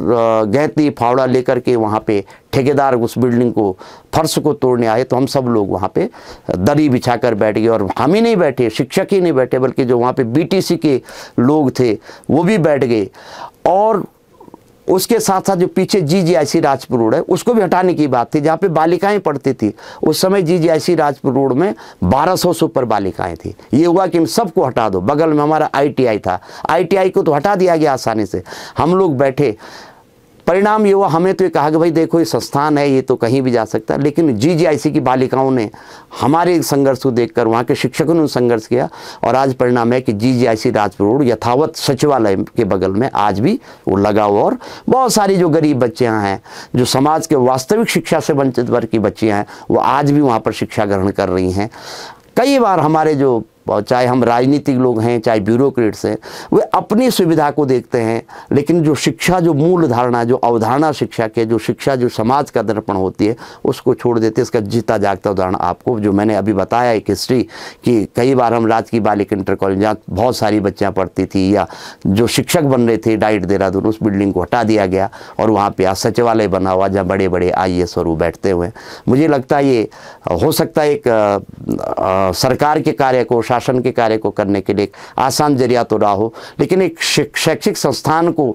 गैती फावड़ा लेकर के वहाँ पे ठेकेदार उस बिल्डिंग को फर्श को तोड़ने आए तो हम सब लोग वहाँ पे दरी बिछा कर बैठ गए और हम ही नहीं बैठे शिक्षक ही नहीं बैठे बल्कि जो वहाँ पे बीटीसी के लोग थे वो भी बैठ गए और उसके साथ साथ जो पीछे जी जी आई सी राजपुर रोड है उसको भी हटाने की बात थी जहाँ पे बालिकाएं पढ़ती थी उस समय जी जी आई सी राजपुर रोड में 1200 सौ सुपर बालिकाएं थी ये हुआ कि हम सबको हटा दो बगल में हमारा आईटीआई था आईटीआई को तो हटा दिया गया आसानी से हम लोग बैठे परिणाम ये हुआ हमें तो ये कहा कि भाई देखो ये संस्थान है ये तो कहीं भी जा सकता है लेकिन जी की बालिकाओं ने हमारे संघर्ष को देखकर वहाँ के शिक्षकों ने संघर्ष किया और आज परिणाम है कि जी जी राजपुर रोड यथावत सचिवालय के बगल में आज भी वो लगा हुआ और बहुत सारी जो गरीब बच्चियाँ हैं जो समाज के वास्तविक शिक्षा से वंचित वर्ग की बच्चियाँ हैं वो आज भी वहाँ पर शिक्षा ग्रहण कर रही हैं कई बार हमारे जो और चाहे हम राजनीतिक लोग हैं चाहे ब्यूरोक्रेट्स हैं वे अपनी सुविधा को देखते हैं लेकिन जो शिक्षा जो मूल धारणा जो अवधारणा शिक्षा के जो शिक्षा जो समाज का दर्पण होती है उसको छोड़ देते हैं इसका जीता जागता उदाहरण आपको जो मैंने अभी बताया एक हिस्ट्री कि कई बार हम राजकीय बालिक इंटर कॉलेज जहाँ बहुत सारी बच्चियाँ पढ़ती थी या जो शिक्षक बन रहे थे डाइट देहरादून उस बिल्डिंग को हटा दिया गया और वहाँ पर आज सचिवालय बना हुआ जहाँ बड़े बड़े आई एस बैठते हुए मुझे लगता है ये हो सकता है एक सरकार के कार्य को शासन शासन के कार्य को करने के लिए आसान जरिया तो रहा हो लेकिन एक शैक्षिक संस्थान को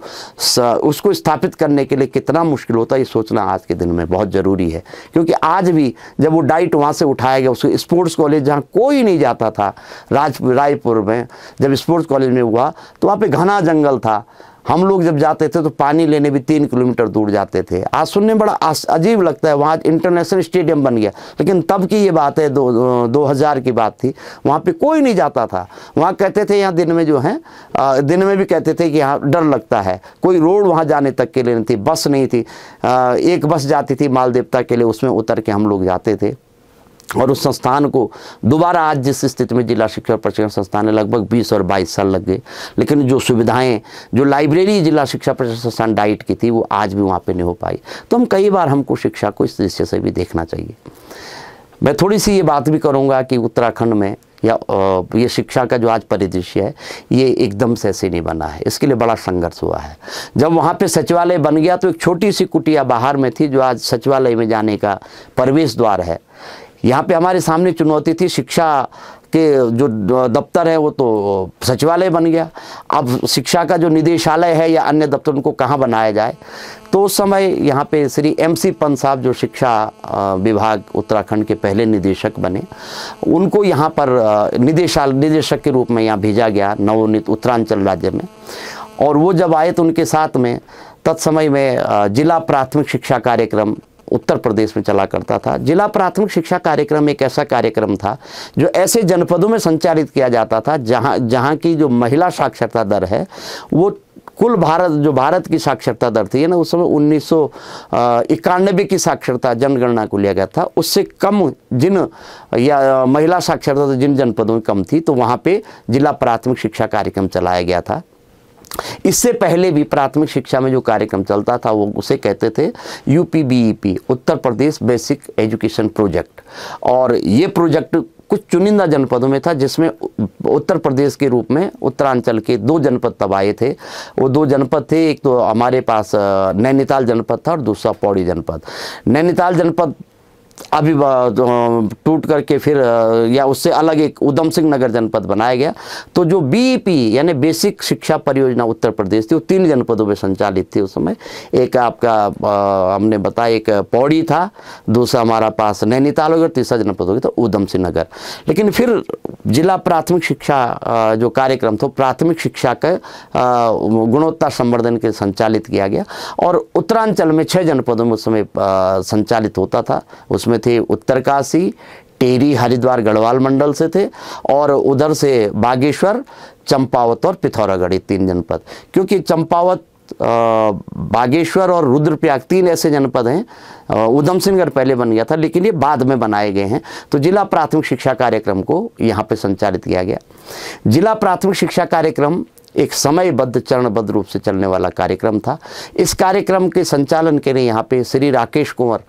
उसको स्थापित करने के लिए कितना मुश्किल होता है ये सोचना आज के दिन में बहुत ज़रूरी है क्योंकि आज भी जब वो डाइट वहाँ से उठाया गया उसको स्पोर्ट्स कॉलेज जहाँ कोई नहीं जाता था राजपुर रायपुर में जब स्पोर्ट्स कॉलेज में हुआ तो वहाँ पर घना जंगल था हम लोग जब जाते थे तो पानी लेने भी तीन किलोमीटर दूर जाते थे आज सुनने में बड़ा अजीब लगता है वहाँ इंटरनेशनल स्टेडियम बन गया लेकिन तब की ये बात है दो दो हज़ार की बात थी वहाँ पे कोई नहीं जाता था वहाँ कहते थे यहाँ दिन में जो है दिन में भी कहते थे कि यहाँ डर लगता है कोई रोड वहाँ जाने तक के लिए नहीं थी बस नहीं थी एक बस जाती थी मालदेवता के लिए उसमें उतर के हम लोग जाते थे और उस संस्थान को दोबारा आज जिस स्थिति में जिला शिक्षा प्रशिक्षण संस्थान है लगभग 20 और 22 साल लग गए लेकिन जो सुविधाएं जो लाइब्रेरी जिला शिक्षा प्रशिक्षण संस्थान डाइट की थी वो आज भी वहाँ पे नहीं हो पाई तो हम कई बार हमको शिक्षा को इस दृश्य से भी देखना चाहिए मैं थोड़ी सी ये बात भी करूँगा कि उत्तराखंड में या ये शिक्षा का जो आज परिदृश्य है ये एकदम से ऐसे नहीं बना है इसके लिए बड़ा संघर्ष हुआ है जब वहाँ पे सचिवालय बन गया तो एक छोटी सी कुटिया बाहर में थी जो आज सचिवालय में जाने का प्रवेश द्वार है यहाँ पे हमारे सामने चुनौती थी शिक्षा के जो दफ्तर है वो तो सचिवालय बन गया अब शिक्षा का जो निदेशालय है या अन्य दफ्तर उनको कहाँ बनाया जाए तो उस समय यहाँ पे श्री एम सी पंत साहब जो शिक्षा विभाग उत्तराखंड के पहले निदेशक बने उनको यहाँ पर निदेशालय निदेशक के रूप में यहाँ भेजा गया नवोनित उत्तरांचल राज्य में और वो जब आए तो उनके साथ में तत्समय में जिला प्राथमिक शिक्षा कार्यक्रम उत्तर प्रदेश में चला करता था जिला प्राथमिक शिक्षा कार्यक्रम एक ऐसा कार्यक्रम था जो ऐसे जनपदों में संचालित किया जाता था जहाँ जहाँ की जो महिला साक्षरता दर है वो कुल भारत जो भारत की साक्षरता दर थी ना उस समय उन्नीस इक्यानबे की साक्षरता जनगणना को लिया गया था उससे कम जिन या महिला साक्षरता जिन जनपदों में कम थी तो वहाँ पे जिला प्राथमिक शिक्षा कार्यक्रम चलाया गया था इससे पहले भी प्राथमिक शिक्षा में जो कार्यक्रम चलता था वो उसे कहते थे U P e Uttar Pradesh basic education project और ये प्रोजेक्ट कुछ चुनिंदा जनपदों में था जिसमें उत्तर प्रदेश के रूप में उत्तरांचल के दो जनपद तब आए थे वो दो जनपद थे एक तो हमारे पास नैनीताल जनपद था और दूसरा पौड़ी जनपद नैनीताल जनपद अभी तो, टूट करके फिर या उससे अलग एक उधम सिंह नगर जनपद बनाया गया तो जो बीपी e यानी बेसिक शिक्षा परियोजना उत्तर प्रदेश थी वो तीन जनपदों में संचालित थी उस समय एक आपका हमने बताया एक पौड़ी था दूसरा हमारा पास नैनीताल हो गया तीसरा जनपद हो गया था तो उधम सिंह नगर लेकिन फिर जिला प्राथमिक शिक्षा जो कार्यक्रम था प्राथमिक शिक्षा के गुणवत्ता संवर्धन के संचालित किया गया और उत्तरांचल में छः जनपदों में उस समय संचालित होता था उस उसमें थे उत्तरकाशी टेरी हरिद्वार गढ़वाल मंडल से थे और उधर से बागेश्वर चंपावत और पिथौरागढ़ ये तीन जनपद क्योंकि चंपावत बागेश्वर और रुद्रप्रयाग तीन ऐसे जनपद हैं उधम सिंहगढ़ पहले बन गया था लेकिन ये बाद में बनाए गए हैं तो जिला प्राथमिक शिक्षा कार्यक्रम को यहाँ पे संचालित किया गया जिला प्राथमिक शिक्षा कार्यक्रम एक समयबद्ध चरणबद्ध रूप से चलने वाला कार्यक्रम था इस कार्यक्रम के संचालन के लिए यहाँ पे श्री राकेश कुंवर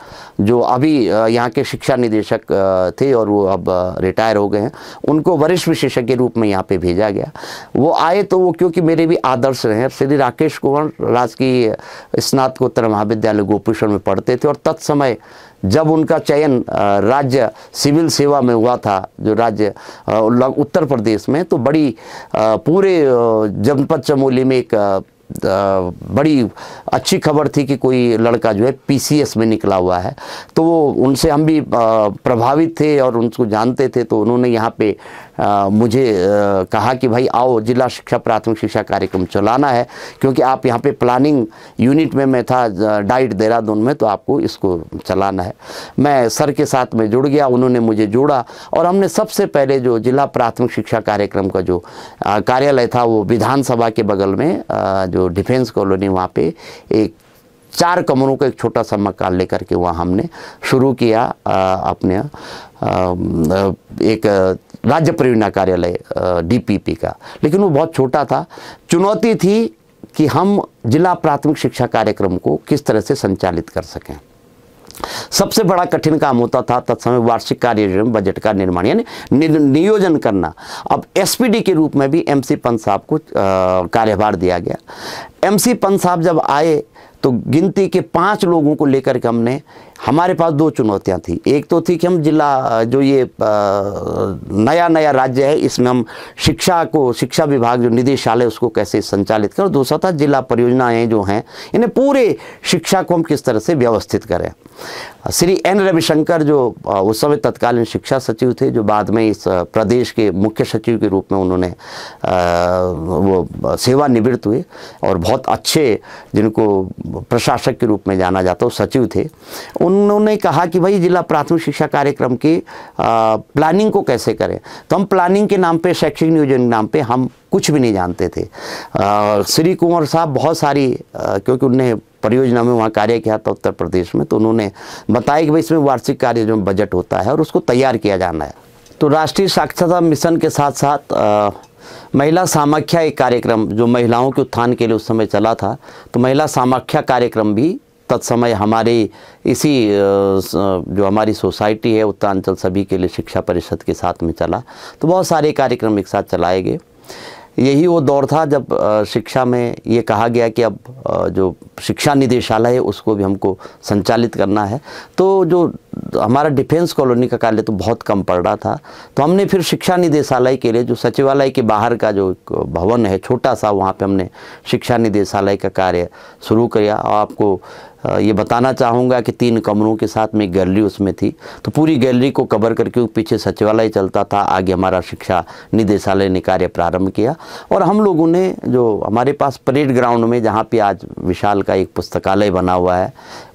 जो अभी यहाँ के शिक्षा निदेशक थे और वो अब रिटायर हो गए हैं उनको वरिष्ठ विशेषज्ञ रूप में यहाँ पे भेजा गया वो आए तो वो क्योंकि मेरे भी आदर्श रहे हैं श्री राकेश कुंवर राजकीय स्नातकोत्तर महाविद्यालय गोपेश्वर में पढ़ते थे और तत्समय जब उनका चयन राज्य सिविल सेवा में हुआ था जो राज्य उत्तर प्रदेश में तो बड़ी पूरे जनपद चमोली में एक बड़ी अच्छी खबर थी कि कोई लड़का जो है पीसीएस में निकला हुआ है तो वो उनसे हम भी प्रभावित थे और उनको जानते थे तो उन्होंने यहाँ पे आ, मुझे आ, कहा कि भाई आओ जिला शिक्षा प्राथमिक शिक्षा कार्यक्रम चलाना है क्योंकि आप यहाँ पे प्लानिंग यूनिट में मैं था डाइट देहरादून में तो आपको इसको चलाना है मैं सर के साथ में जुड़ गया उन्होंने मुझे जोड़ा और हमने सबसे पहले जो जिला प्राथमिक शिक्षा कार्यक्रम का जो कार्यालय था वो विधानसभा के बगल में आ, जो डिफेंस कॉलोनी वहाँ पर एक चार कमरों का एक छोटा सा मकान लेकर के वहाँ हमने शुरू किया आ, अपने आ, एक राज्य परियोजना कार्यालय डीपीपी का लेकिन वो बहुत छोटा था चुनौती थी कि हम जिला प्राथमिक शिक्षा कार्यक्रम को किस तरह से संचालित कर सकें सबसे बड़ा कठिन काम होता था तत्समय वार्षिक कार्य योजना बजट का निर्माण यानी नि, नियोजन करना अब एसपीडी के रूप में भी एमसी पंत साहब को कार्यभार दिया गया एमसी पंत साहब जब आए तो गिनती के पाँच लोगों को लेकर के हमने हमारे पास दो चुनौतियां थी एक तो थी कि हम जिला जो ये नया नया राज्य है इसमें हम शिक्षा को शिक्षा विभाग जो निदेशालय उसको कैसे संचालित करें दूसरा था जिला परियोजनाएं जो हैं इन्हें पूरे शिक्षा को हम किस तरह से व्यवस्थित करें श्री एन रविशंकर जो उस समय तत्कालीन शिक्षा सचिव थे जो बाद में इस प्रदेश के मुख्य सचिव के रूप में उन्होंने वो सेवानिवृत्त हुए और बहुत अच्छे जिनको प्रशासक के रूप में जाना जाता वो सचिव थे उन्होंने कहा कि भाई जिला प्राथमिक शिक्षा कार्यक्रम की प्लानिंग को कैसे करें तो हम प्लानिंग के नाम पे शैक्षिक नियोजन के नाम पे हम कुछ भी नहीं जानते थे श्री कुंवर साहब बहुत सारी आ, क्योंकि उनने परियोजना में वहाँ कार्य किया था उत्तर प्रदेश में तो उन्होंने बताया कि भाई इसमें वार्षिक कार्य जो बजट होता है और उसको तैयार किया जाना है तो राष्ट्रीय साक्षरता मिशन के साथ साथ महिला सामाख्या एक कार्यक्रम जो महिलाओं के उत्थान के लिए उस समय चला था तो महिला सामाख्या कार्यक्रम भी तत्समय हमारे इसी जो हमारी सोसाइटी है उत्तरांचल सभी के लिए शिक्षा परिषद के साथ में चला तो बहुत सारे कार्यक्रम एक साथ चलाए गए यही वो दौर था जब शिक्षा में ये कहा गया कि अब जो शिक्षा निदेशालय है उसको भी हमको संचालित करना है तो जो हमारा डिफेंस कॉलोनी का कार्य तो बहुत कम पड़ रहा था तो हमने फिर शिक्षा निदेशालय के लिए जो सचिवालय के बाहर का जो भवन है छोटा सा वहाँ पे हमने शिक्षा निदेशालय का कार्य शुरू किया और आपको ये बताना चाहूँगा कि तीन कमरों के साथ में गैलरी उसमें थी तो पूरी गैलरी को कवर करके पीछे सचिवालय चलता था आगे हमारा शिक्षा निदेशालय ने कार्य प्रारंभ किया और हम लोगों ने जो हमारे पास परेड ग्राउंड में जहाँ पे आज विशाल का एक पुस्तकालय बना हुआ है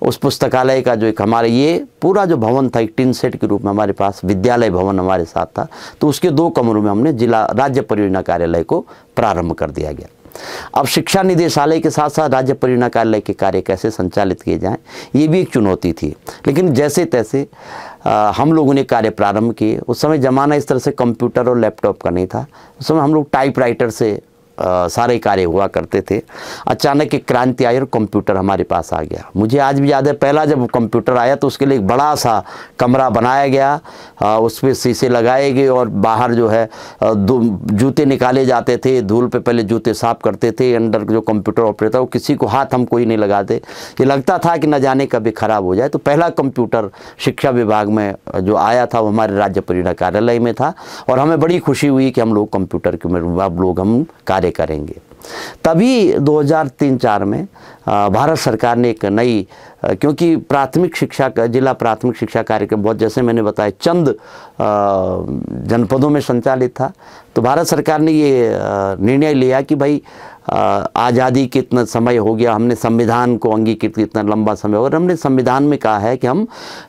उस पुस्तकालय का जो एक हमारे ये पूरा जो भवन था एक टिन सेट के रूप में हमारे पास विद्यालय भवन हमारे साथ था तो उसके दो कमरों में हमने जिला राज्य परियोजना कार्यालय को प्रारंभ कर दिया गया अब शिक्षा निदेशालय के साथ साथ राज्य परियोजना कार्यालय के कार्य कैसे संचालित किए जाएं ये भी एक चुनौती थी लेकिन जैसे तैसे आ, हम लोगों ने कार्य प्रारंभ किए उस समय ज़माना इस तरह से कंप्यूटर और लैपटॉप का नहीं था उस समय हम लोग टाइपराइटर से आ, सारे कार्य हुआ करते थे अचानक एक क्रांति आई और कंप्यूटर हमारे पास आ गया मुझे आज भी याद है पहला जब कंप्यूटर आया तो उसके लिए एक बड़ा सा कमरा बनाया गया आ, उस पर शीशे लगाए गए और बाहर जो है जूते निकाले जाते थे धूल पे पहले जूते साफ करते थे अंडर जो कंप्यूटर ऑपरेटर वो किसी को हाथ हम कोई नहीं लगाते ये लगता था कि न जाने कभी ख़राब हो जाए तो पहला कंप्यूटर शिक्षा विभाग में जो आया था वो हमारे राज्य परिणाम कार्यालय में था और हमें बड़ी खुशी हुई कि हम लोग कंप्यूटर के अब लोग हम कार्य करेंगे तभी 2003-4 में भारत सरकार ने एक नई क्योंकि प्राथमिक शिक्षा जिला प्राथमिक शिक्षा कार्यक्रम बहुत जैसे मैंने बताया चंद जनपदों में संचालित था तो भारत सरकार ने ये निर्णय लिया कि भाई आज़ादी कितना समय हो गया हमने संविधान को अंगीकृत कितना लंबा समय और हमने संविधान में कहा है कि हम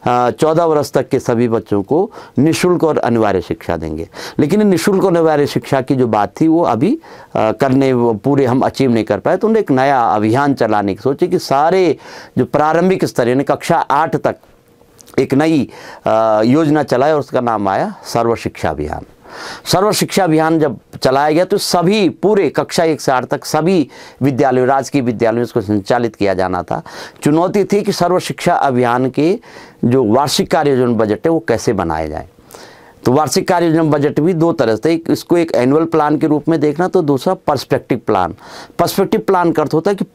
चौदह वर्ष तक के सभी बच्चों को निःशुल्क और अनिवार्य शिक्षा देंगे लेकिन निःशुल्क और अनिवार्य शिक्षा की जो बात थी वो अभी आ, करने पूरे हम अचीव नहीं कर पाए तो उन्हें एक नया अभियान चलाने की सोचे कि सारे जो प्रारंभिक स्तर यानी कक्षा आठ तक एक नई योजना चलाए और उसका नाम आया सर्व शिक्षा अभियान सर्व शिक्षा अभियान जब चलाया गया तो सभी पूरे कक्षा एक से आठ तक सभी विद्यालयों राजकीय विद्यालयों इसको संचालित किया जाना था चुनौती थी कि सर्व शिक्षा अभियान के जो वार्षिक कार्य बजट है वो कैसे बनाया जाए तो वार्षिक कार्य योजना बजट भी दो तरह से एक इसको एक एनुअल प्लान के रूप में देखना तो दूसरा पर्सपेक्टिव प्लान पर्सपेक्टिव प्लान का अर्थ होता है कि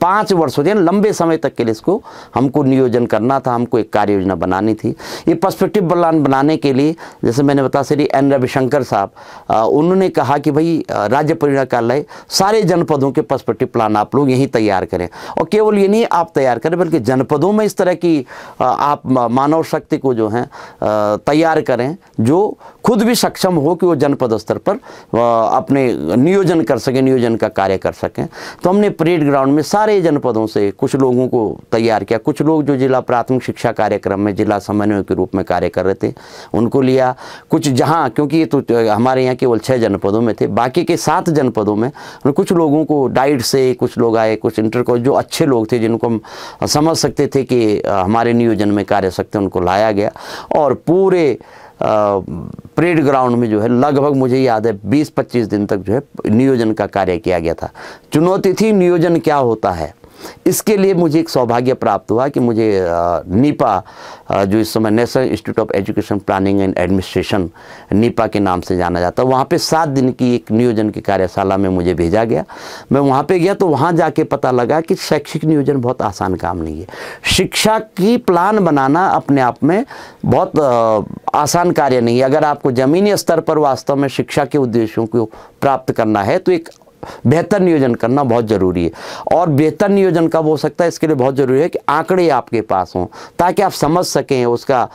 पाँच वर्ष होते लंबे समय तक के लिए इसको हमको नियोजन करना था हमको एक कार्य योजना बनानी थी ये पर्सपेक्टिव प्लान बनाने के लिए जैसे मैंने बताया श्री एन रविशंकर साहब उन्होंने कहा कि भाई राज्य परियोजना कार्यालय सारे जनपदों के पर्सपेक्टिव प्लान आप लोग यहीं तैयार करें और केवल ये नहीं आप तैयार करें बल्कि जनपदों में इस तरह की आप मानव शक्ति को जो है तैयार करें जो खुद भी सक्षम हो कि वो जनपद स्तर पर अपने नियोजन कर सकें नियोजन का कार्य कर सकें तो हमने परेड ग्राउंड में सारे जनपदों से कुछ लोगों को तैयार किया कुछ लोग जो जिला प्राथमिक शिक्षा कार्यक्रम में जिला समन्वय के रूप में कार्य कर रहे थे उनको लिया कुछ जहाँ क्योंकि ये तो हमारे यहाँ केवल छः जनपदों में थे बाकी के सात जनपदों में कुछ लोगों को डाइट से कुछ लोग आए कुछ इंटरकॉल जो अच्छे लोग थे जिनको हम समझ सकते थे कि हमारे नियोजन में कार्य सकते उनको लाया गया और पूरे परेड ग्राउंड में जो है लगभग मुझे याद है बीस पच्चीस दिन तक जो है नियोजन का कार्य किया गया था चुनौती थी नियोजन क्या होता है इसके लिए मुझे एक सौभाग्य प्राप्त हुआ कि मुझे नीपा जो इस समय national institute of education planning and administration NIEPA के नाम से जाना जाता है वहाँ पे सात दिन की एक नियोजन की कार्यशाला में मुझे भेजा गया मैं वहाँ पर गया तो वहाँ जाके पता लगा कि शैक्षिक नियोजन बहुत आसान काम नहीं है शिक्षा की प्लान बनाना अपने आप में बहुत आसान कार्य नहीं है अगर आपको ज़मीनी स्तर पर वास्तव में शिक्षा के उद्देश्यों को प्राप्त करना है तो एक बेहतर नियोजन करना बहुत ज़रूरी है और बेहतर नियोजन कब हो सकता है इसके लिए बहुत ज़रूरी है कि आंकड़े आपके पास हों ताकि आप समझ सकें उसका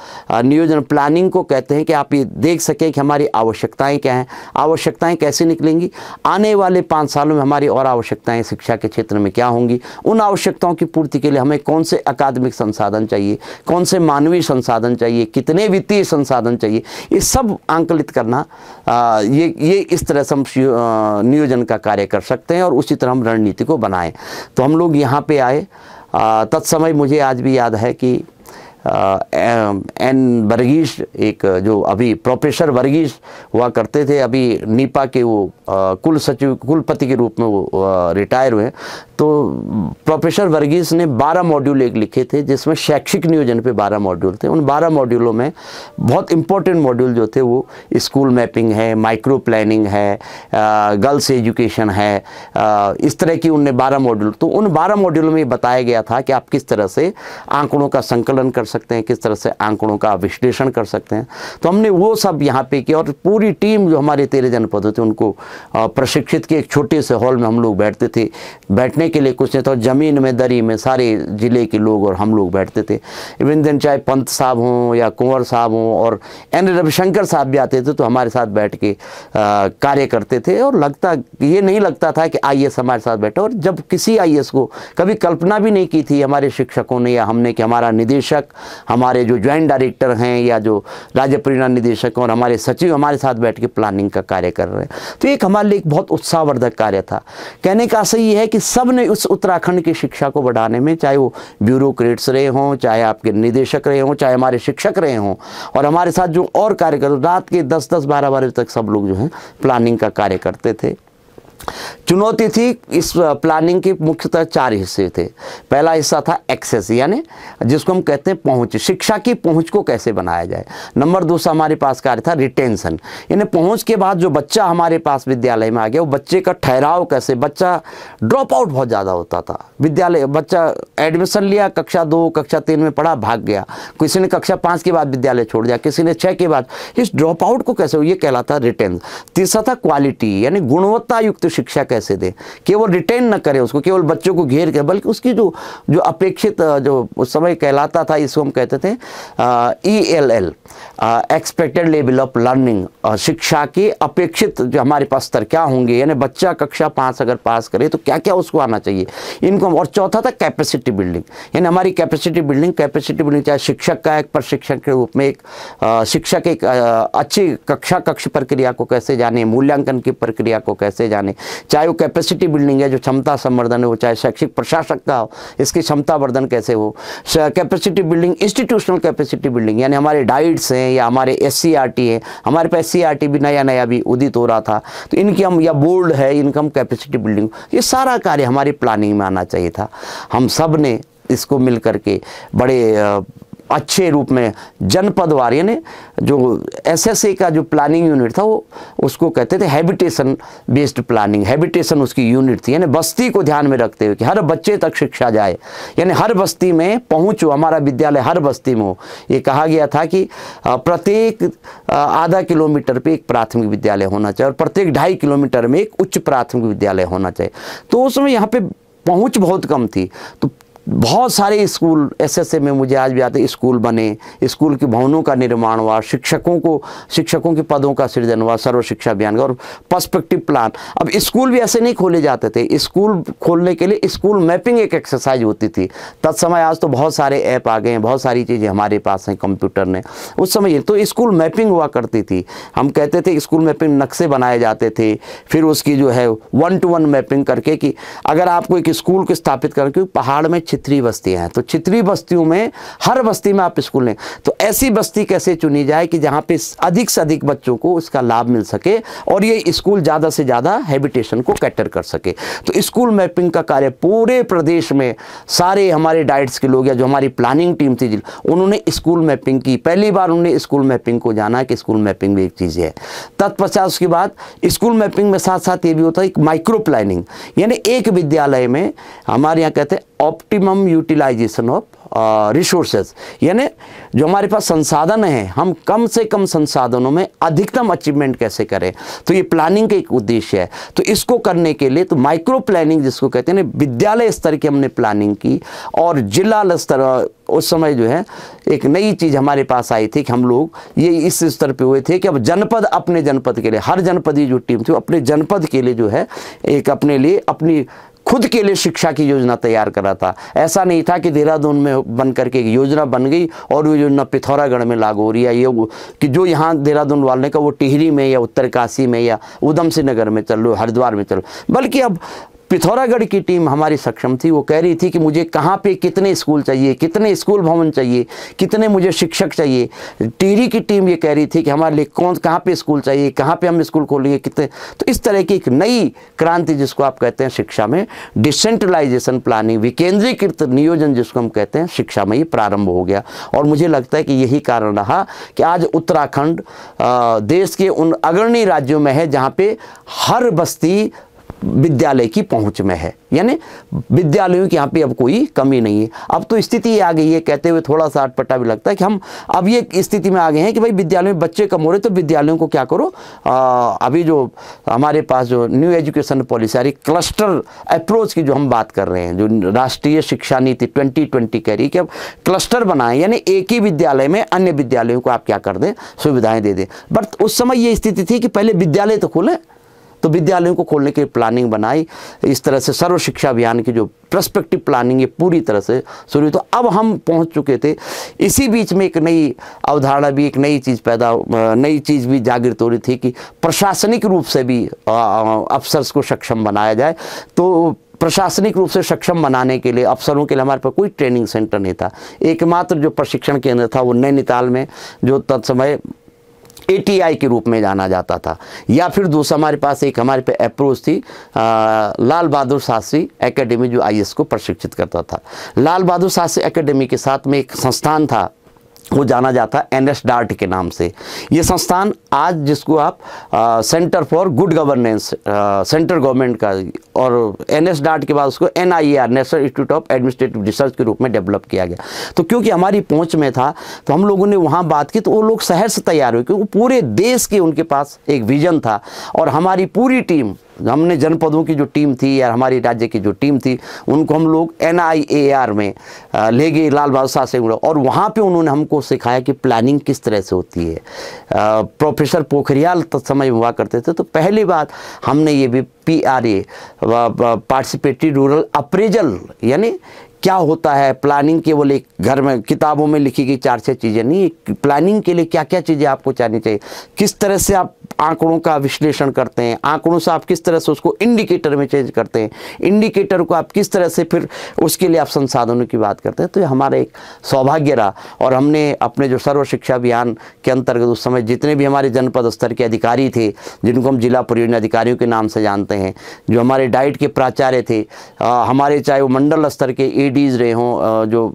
नियोजन प्लानिंग को कहते हैं कि आप ये देख सकें कि हमारी आवश्यकताएं क्या हैं आवश्यकताएं कैसे निकलेंगी आने वाले पाँच सालों में हमारी और आवश्यकताएं शिक्षा के क्षेत्र में क्या होंगी उन आवश्यकताओं की पूर्ति के लिए हमें कौन से अकादमिक संसाधन चाहिए कौन से मानवीय संसाधन चाहिए कितने वित्तीय संसाधन चाहिए ये सब आंकलित करना ये ये इस तरह से नियोजन का कार्य कार्य कर सकते हैं और उसी तरह हम रणनीति को बनाएं तो हम लोग यहाँ पे आए तत्समय मुझे आज भी याद है कि एन वर्गीस एक जो अभी प्रोफेसर वर्गीस हुआ करते थे अभी नीपा के वो कुल सचिव कुलपति के रूप में वो रिटायर हुए तो प्रोफेसर वर्गीस ने 12 मॉड्यूल एक लिखे थे जिसमें शैक्षिक नियोजन पे 12 मॉड्यूल थे उन 12 मॉड्यूलों में बहुत इंपॉर्टेंट मॉड्यूल जो थे वो स्कूल मैपिंग है माइक्रो प्लानिंग है गर्ल्स एजुकेशन है आ, इस तरह की उनने 12 मॉड्यूल तो उन 12 मॉड्यूलों में बताया गया था कि आप किस तरह से आंकड़ों का संकलन कर सकते हैं किस तरह से आंकड़ों का विश्लेषण कर सकते हैं तो हमने वो सब यहाँ पर किया और पूरी टीम जो हमारे तेरह जनपद थे उनको प्रशिक्षित किए एक छोटे से हॉल में हम लोग बैठते थे बैठने के लिए कुछ नहीं था और ज़मीन में दरी में सारे ज़िले के लोग और हम लोग बैठते थे इवन दिन चाहे पंत साहब हों या कुंवर साहब हों और एन रविशंकर साहब भी आते थे तो हमारे साथ बैठ के कार्य करते थे और लगता ये नहीं लगता था कि आई हमारे साथ बैठे और जब किसी आई को कभी कल्पना भी नहीं की थी हमारे शिक्षकों ने या हमने कि हमारा निदेशक हमारे जो ज्वाइंट डायरेक्टर हैं या जो राज्य परिणाम निदेशक और हमारे सचिव हमारे साथ बैठ के प्लानिंग का कार्य कर रहे हैं तो एक हमारे लिए एक बहुत उत्साहवर्धक कार्य था कहने का सही है कि सब उन्होंने उस उत्तराखंड की शिक्षा को बढ़ाने में चाहे वो ब्यूरोक्रेट्स रहे हों चाहे आपके निदेशक रहे हों चाहे हमारे शिक्षक रहे हों और हमारे साथ जो और कार्य रात के दस दस बारह बारह तक सब लोग जो हैं प्लानिंग का कार्य करते थे चुनौती थी इस प्लानिंग के मुख्यतः चार हिस्से थे पहला हिस्सा था एक्सेस यानी जिसको हम कहते हैं पहुंच शिक्षा की पहुंच को कैसे बनाया जाए नंबर दूसरा हमारे पास कार्य था रिटेंशन यानी पहुंच के बाद जो बच्चा हमारे पास विद्यालय में आ गया वो बच्चे का ठहराव कैसे बच्चा ड्रॉप आउट बहुत ज़्यादा होता था विद्यालय बच्चा एडमिशन लिया कक्षा दो कक्षा तीन में पढ़ा भाग गया किसी ने कक्षा पाँच के बाद विद्यालय छोड़ दिया किसी ने छः के बाद इस ड्रॉप आउट को कैसे ये कहलाता रिटेंस तीसरा था क्वालिटी यानी गुणवत्ता युक्त शिक्षा कैसे दें केवल रिटेन न करें उसको केवल बच्चों को घेर कर बल्कि उसकी जो जो अपेक्षित जो उस समय कहलाता था इसको हम कहते थे E L L expected level of learning शिक्षा के अपेक्षित जो हमारे पास स्तर क्या होंगे यानी बच्चा कक्षा पाँच अगर पास करे तो क्या क्या उसको आना चाहिए इनको और चौथा था कैपेसिटी बिल्डिंग यानी हमारी कैपेसिटी बिल्डिंग कैपेसिटी बिल्डिंग चाहे शिक्षक का एक प्रशिक्षण के रूप में एक uh, शिक्षक एक uh, अच्छी कक्षा कक्ष प्रक्रिया को कैसे जाने मूल्यांकन की प्रक्रिया को कैसे जाने चाहे वो कैपेसिटी बिल्डिंग है जो क्षमता संवर्धन हो चाहे शैक्षिक प्रशासक का हो इसकी क्षमता वर्धन कैसे हो capacity building institutional capacity building यानी हमारे डाइट्स हैं हैं या हमारे एस है हमारे पास एस भी नया नया भी उदित हो रहा था तो इनकम या बोर्ड है इनकम कैपेसिटी बिल्डिंग ये सारा कार्य हमारी प्लानिंग में आना चाहिए था हम सब ने इसको मिल करके बड़े अच्छे रूप में जनपदवार यानी जो एसएसए का जो प्लानिंग यूनिट था वो उसको कहते थे हैबिटेशन बेस्ड प्लानिंग हैबिटेशन उसकी यूनिट थी यानी बस्ती को ध्यान में रखते हुए कि हर बच्चे तक शिक्षा जाए यानी हर बस्ती में पहुँच हो हमारा विद्यालय हर बस्ती में हो ये कहा गया था कि प्रत्येक आधा किलोमीटर पर एक प्राथमिक विद्यालय होना चाहिए और प्रत्येक ढाई किलोमीटर में एक उच्च प्राथमिक विद्यालय होना चाहिए तो उसमें यहाँ पर पहुँच बहुत कम थी तो बहुत सारे स्कूल एसएसए में मुझे आज भी आते स्कूल बने स्कूल के भवनों का निर्माण हुआ शिक्षकों को शिक्षकों के पदों का सृजन हुआ सर्व शिक्षा अभियान का और पर्सपेक्टिव प्लान अब स्कूल भी ऐसे नहीं खोले जाते थे स्कूल खोलने के लिए स्कूल मैपिंग एक एक्सरसाइज होती थी तत्समय आज तो बहुत सारे ऐप आ गए हैं बहुत सारी चीज़ें हमारे पास हैं कंप्यूटर ने उस समय तो स्कूल मैपिंग हुआ करती थी हम कहते थे स्कूल मैपिंग नक्शे बनाए जाते थे फिर उसकी जो है वन टू वन मैपिंग करके कि अगर आपको एक स्कूल को स्थापित करके पहाड़ में छित्री बस्तियां हैं तो छित्री बस्तियों में हर बस्ती में आप स्कूल लें तो ऐसी बस्ती कैसे चुनी जाए कि जहां पे अधिक से अधिक बच्चों को उसका लाभ मिल सके और ये स्कूल ज़्यादा से ज़्यादा हैबिटेशन को कैटर कर सके तो स्कूल मैपिंग का कार्य पूरे प्रदेश में सारे हमारे डाइट्स के लोग या जो हमारी प्लानिंग टीम थी उन्होंने स्कूल मैपिंग की पहली बार उन्होंने स्कूल मैपिंग को जाना कि स्कूल मैपिंग भी एक चीज़ है तत्पश्चात उसके बाद स्कूल मैपिंग में साथ साथ ये भी होता है माइक्रो प्लानिंग यानी एक विद्यालय में हमारे यहाँ कहते हैं opti optimum utilisation of resources यानी जो हमारे पास संसाधन हैं हम कम से कम संसाधनों में अधिकतम अचीवमेंट कैसे करें तो ये प्लानिंग का एक उद्देश्य है तो इसको करने के लिए तो माइक्रो प्लानिंग जिसको कहते हैं विद्यालय स्तर की हमने प्लानिंग की और जिला स्तर उस समय जो है एक नई चीज़ हमारे पास आई थी कि हम लोग ये इस स्तर पे हुए थे कि अब जनपद अपने जनपद के लिए हर जनपदी जो टीम थी अपने जनपद के लिए जो है एक अपने लिए अपनी खुद के लिए शिक्षा की योजना तैयार करा था ऐसा नहीं था कि देहरादून में बन करके योजना बन गई और वो योजना पिथौरागढ़ में लागू हो रही है ये कि जो यहाँ देहरादून वाले का वो टिहरी में या उत्तरकाशी में या उधम सिंह नगर में चल लो हरिद्वार में चलो बल्कि अब पिथौरागढ़ की टीम हमारी सक्षम थी वो कह रही थी कि मुझे कहाँ पे कितने स्कूल चाहिए कितने स्कूल भवन चाहिए कितने मुझे शिक्षक चाहिए टीरी की टीम ये कह रही थी कि हमारे लिए कौन कहाँ पे स्कूल चाहिए कहाँ पे हम स्कूल खोलेंगे कितने तो इस तरह की एक नई क्रांति जिसको आप कहते हैं शिक्षा में डिसेंट्रलाइजेशन प्लानिंग विकेंद्रीकृत नियोजन जिसको हम कहते हैं शिक्षा में ये प्रारंभ हो गया और मुझे लगता है कि यही कारण रहा कि आज उत्तराखंड देश के उन अग्रणी राज्यों में है जहाँ पर हर बस्ती विद्यालय की पहुंच में है यानी विद्यालयों की यहाँ पे अब कोई कमी नहीं है अब तो स्थिति आ गई है कहते हुए थोड़ा सा अटपटा भी लगता है कि हम अब ये स्थिति में आ गए हैं कि भाई विद्यालय में बच्चे कम हो रहे तो विद्यालयों को क्या करो आ, अभी जो हमारे पास जो न्यू एजुकेशन पॉलिसी आ रही क्लस्टर अप्रोच की जो हम बात कर रहे हैं जो राष्ट्रीय शिक्षा नीति ट्वेंटी ट्वेंटी कह रही कि अब क्लस्टर बनाएं यानी एक ही विद्यालय में अन्य विद्यालयों को आप क्या कर दें सुविधाएँ दे दें बट उस समय ये स्थिति थी कि पहले विद्यालय तो खुलें तो विद्यालयों को खोलने की प्लानिंग बनाई इस तरह से सर्व शिक्षा अभियान की जो प्रस्पेक्टिव प्लानिंग ये पूरी तरह से शुरू तो अब हम पहुंच चुके थे इसी बीच में एक नई अवधारणा भी एक नई चीज़ पैदा नई चीज़ भी जागृत हो रही थी कि प्रशासनिक रूप से भी अफसर्स को सक्षम बनाया जाए तो प्रशासनिक रूप से सक्षम बनाने के लिए अफसरों के लिए हमारे पास कोई ट्रेनिंग सेंटर नहीं था एकमात्र जो प्रशिक्षण केंद्र था वो नैनीताल में जो तत्समय एटीआई के रूप में जाना जाता था या फिर दूसरा हमारे पास एक हमारे पे अप्रोच थी आ, लाल बहादुर शास्त्री एकेडमी जो आईएएस को प्रशिक्षित करता था लाल बहादुर शास्त्री एकेडमी के साथ में एक संस्थान था को जाना जाता है एन डार्ट के नाम से ये संस्थान आज जिसको आप centre for good governance central government का और एन डार्ट के बाद उसको N national institute of administrative research के रूप में डेवलप किया गया तो क्योंकि हमारी पहुंच में था तो हम लोगों ने वहाँ बात की तो वो लोग शहर से तैयार हुए क्योंकि पूरे देश के उनके पास एक विज़न था और हमारी पूरी टीम हमने जनपदों की जो टीम थी या हमारी राज्य की जो टीम थी उनको हम लोग एन में ले गए लाल बहादुर शास्त्री और वहाँ पे उन्होंने हमको सिखाया कि प्लानिंग किस तरह से होती है प्रोफेसर पोखरियाल समय हुआ करते थे तो पहली बात हमने ये भी P R A participatory rural appraisal यानी क्या होता है प्लानिंग केवल एक घर में किताबों में लिखी गई चार छः चीज़ें नहीं प्लानिंग के लिए क्या क्या चीज़ें आपको चाहनी चाहिए किस तरह से आप आंकड़ों का विश्लेषण करते हैं आंकड़ों से आप किस तरह से उसको इंडिकेटर में चेंज करते हैं इंडिकेटर को आप किस तरह से फिर उसके लिए आप संसाधनों की बात करते हैं तो ये हमारा एक सौभाग्य रहा और हमने अपने जो सर्व शिक्षा अभियान के अंतर्गत उस समय जितने भी हमारे जनपद स्तर के अधिकारी थे जिनको हम जिला परियोजना अधिकारियों के नाम से जानते हैं जो हमारे डाइट के प्राचार्य थे हमारे चाहे वो मंडल स्तर के ए रहे हों जो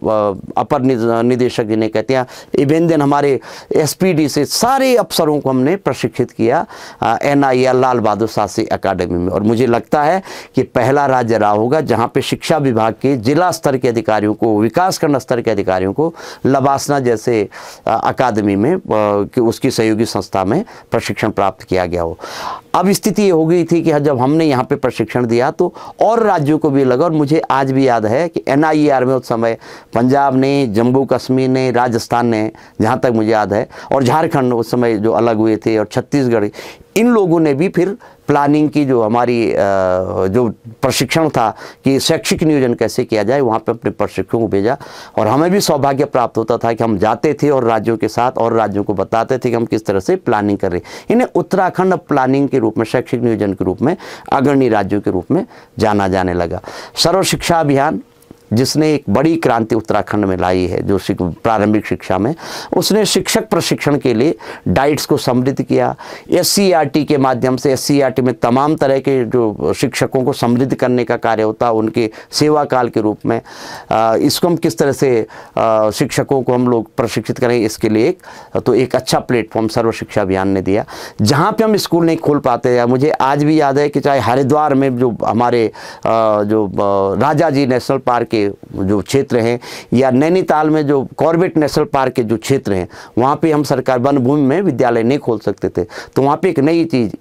अपर निदेशक जिन्हें कहते हैं इवेंदन हमारे एस से सारे अफसरों को हमने प्रशिक्षित किया गया एन e लाल बहादुर शास्त्री अकादमी में और मुझे लगता है कि पहला राज्य रहा होगा जहाँ पर शिक्षा विभाग के जिला स्तर के अधिकारियों को विकास खंड स्तर के अधिकारियों को लबासना जैसे अकादमी में उसकी सहयोगी संस्था में प्रशिक्षण प्राप्त किया गया हो अब स्थिति ये हो गई थी कि जब हमने यहाँ पे प्रशिक्षण दिया तो और राज्यों को भी लगा और मुझे आज भी याद है कि एन में उस समय पंजाब ने जम्मू कश्मीर ने राजस्थान ने जहाँ तक मुझे याद है और झारखंड उस समय जो अलग हुए थे और छत्तीसगढ़ इन लोगों ने भी फिर प्लानिंग की जो हमारी जो प्रशिक्षण था कि शैक्षिक नियोजन कैसे किया जाए वहाँ पे अपने प्रशिक्षकों को भेजा और हमें भी सौभाग्य प्राप्त होता था कि हम जाते थे और राज्यों के साथ और राज्यों को बताते थे कि हम किस तरह से प्लानिंग कर रहे हैं इन्हें उत्तराखंड प्लानिंग के रूप में शैक्षिक नियोजन के रूप में अग्रणी राज्यों के रूप में जाना जाने लगा सर्व शिक्षा अभियान जिसने एक बड़ी क्रांति उत्तराखंड में लाई है जो प्रारंभिक शिक्षा में उसने शिक्षक प्रशिक्षण के लिए डाइट्स को समृद्ध किया एस e के माध्यम से एस e में तमाम तरह के जो शिक्षकों को समृद्ध करने का कार्य होता उनके सेवा काल के रूप में इसको हम किस तरह से शिक्षकों को हम लोग प्रशिक्षित करें इसके लिए एक तो एक अच्छा प्लेटफॉर्म सर्व शिक्षा अभियान ने दिया जहाँ पर हम स्कूल नहीं खोल पाते या मुझे आज भी याद है कि चाहे हरिद्वार में जो हमारे जो राजा जी नेशनल पार्क के जो क्षेत्र हैं या नैनीताल में जो कॉर्बेट नेशनल पार्क के जो क्षेत्र हैं वहाँ पे हम सरकार वन भूमि में विद्यालय नहीं खोल सकते थे तो वहाँ पे एक नई चीज़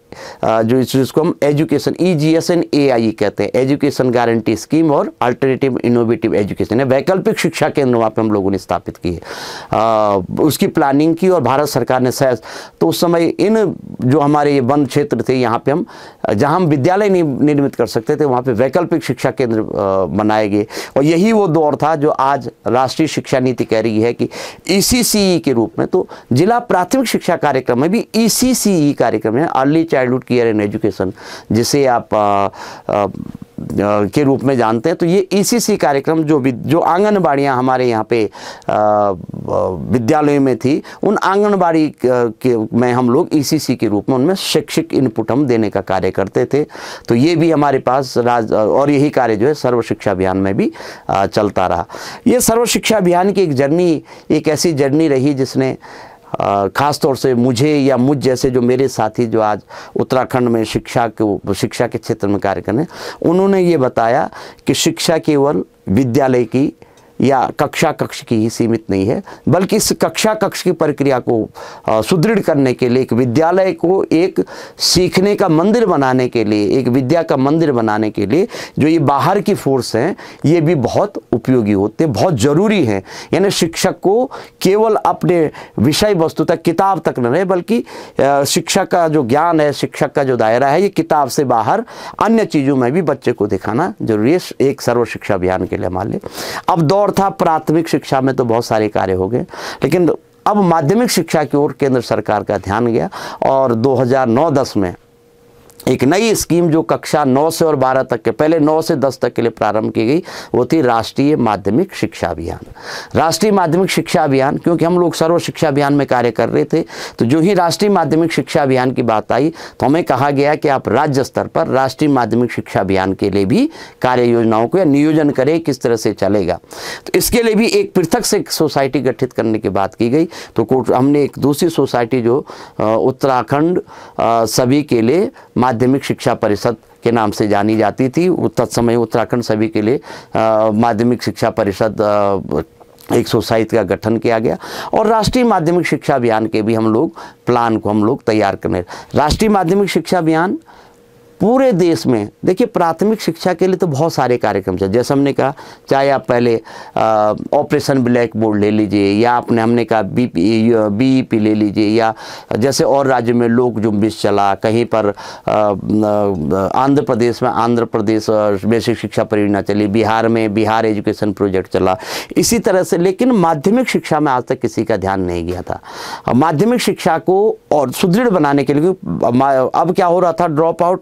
जो जिसको हम education E G S and A I कहते हैं एजुकेशन गारंटी स्कीम और अल्टरनेटिव इनोवेटिव एजुकेशन है वैकल्पिक शिक्षा केंद्र वहाँ पर हम लोगों ने स्थापित की है उसकी प्लानिंग की और भारत सरकार ने सहज तो उस समय इन जो हमारे ये वन क्षेत्र थे यहाँ पर हम जहाँ हम विद्यालय निर्मित कर सकते थे वहाँ पर वैकल्पिक शिक्षा केंद्र बनाए गए और और यही वो दौर था जो आज राष्ट्रीय शिक्षा नीति कह रही है कि ई e e के रूप में तो जिला प्राथमिक शिक्षा कार्यक्रम में भी ई e कार्यक्रम है early childhood care and education जिसे आप आ, आ, के रूप में जानते हैं तो ये ईसीसी e कार्यक्रम जो भी जो आंगनबाड़ियाँ हमारे यहाँ पे विद्यालय में थी उन आंगनबाड़ी के में हम लोग ईसीसी e के रूप में उनमें शैक्षिक इनपुट हम देने का कार्य करते थे तो ये भी हमारे पास राज और यही कार्य जो है सर्व शिक्षा अभियान में भी चलता रहा ये सर्व शिक्षा अभियान की एक जर्नी एक ऐसी जर्नी रही जिसने ख़ास तौर से मुझे या मुझ जैसे जो मेरे साथी जो आज उत्तराखंड में शिक्षा के शिक्षा के क्षेत्र में कार्य कर रहे हैं उन्होंने ये बताया कि शिक्षा केवल विद्यालय की या कक्षा कक्ष की ही सीमित नहीं है बल्कि इस कक्षा कक्ष की प्रक्रिया को सुदृढ़ करने के लिए एक विद्यालय को एक सीखने का मंदिर बनाने के लिए एक विद्या का मंदिर बनाने के लिए जो ये बाहर की फोर्स हैं ये भी बहुत उपयोगी होते हैं बहुत ज़रूरी हैं यानी शिक्षक को केवल अपने विषय वस्तु तक किताब तक न रहे बल्कि शिक्षा का जो ज्ञान है शिक्षक का जो दायरा है ये किताब से बाहर अन्य चीज़ों में भी बच्चे को दिखाना जरूरी है एक सर्व शिक्षा अभियान के लिए मान लें अब दौर था प्राथमिक शिक्षा में तो बहुत सारे कार्य हो गए लेकिन अब माध्यमिक शिक्षा की ओर केंद्र सरकार का ध्यान गया और 2009-10 में एक नई स्कीम जो कक्षा 9 से और 12 तक के पहले 9 से 10 तक के लिए प्रारंभ की गई वो थी राष्ट्रीय माध्यमिक शिक्षा अभियान राष्ट्रीय माध्यमिक शिक्षा अभियान क्योंकि हम लोग सर्व शिक्षा अभियान में कार्य कर रहे थे तो जो ही राष्ट्रीय माध्यमिक शिक्षा अभियान की बात आई तो हमें कहा गया कि आप राज्य स्तर पर राष्ट्रीय माध्यमिक शिक्षा अभियान के लिए भी कार्य योजनाओं को या नियोजन करें किस तरह से चलेगा तो इसके लिए भी एक पृथक से सोसाइटी गठित करने की बात की गई तो हमने एक दूसरी सोसाइटी जो उत्तराखंड सभी के लिए माध्यमिक शिक्षा परिषद के नाम से जानी जाती थी तत्समय उत्तराखंड सभी के लिए माध्यमिक शिक्षा परिषद एक सोसाइट का गठन किया गया और राष्ट्रीय माध्यमिक शिक्षा अभियान के भी हम लोग प्लान को हम लोग तैयार करने राष्ट्रीय माध्यमिक शिक्षा अभियान पूरे देश में देखिए प्राथमिक शिक्षा के लिए तो बहुत सारे कार्यक्रम चल जैसे हमने कहा चाहे आप पहले ऑपरेशन ब्लैक बोर्ड ले लीजिए या आपने हमने कहा बी बी पी ले लीजिए या जैसे और राज्य में लोक जुम्बिश चला कहीं पर आंध्र प्रदेश में आंध्र प्रदेश बेसिक शिक्षा परियोजना चली बिहार में बिहार एजुकेशन प्रोजेक्ट चला इसी तरह से लेकिन माध्यमिक शिक्षा में आज तक किसी का ध्यान नहीं गया था माध्यमिक शिक्षा को और सुदृढ़ बनाने के लिए अब क्या हो रहा था ड्रॉप आउट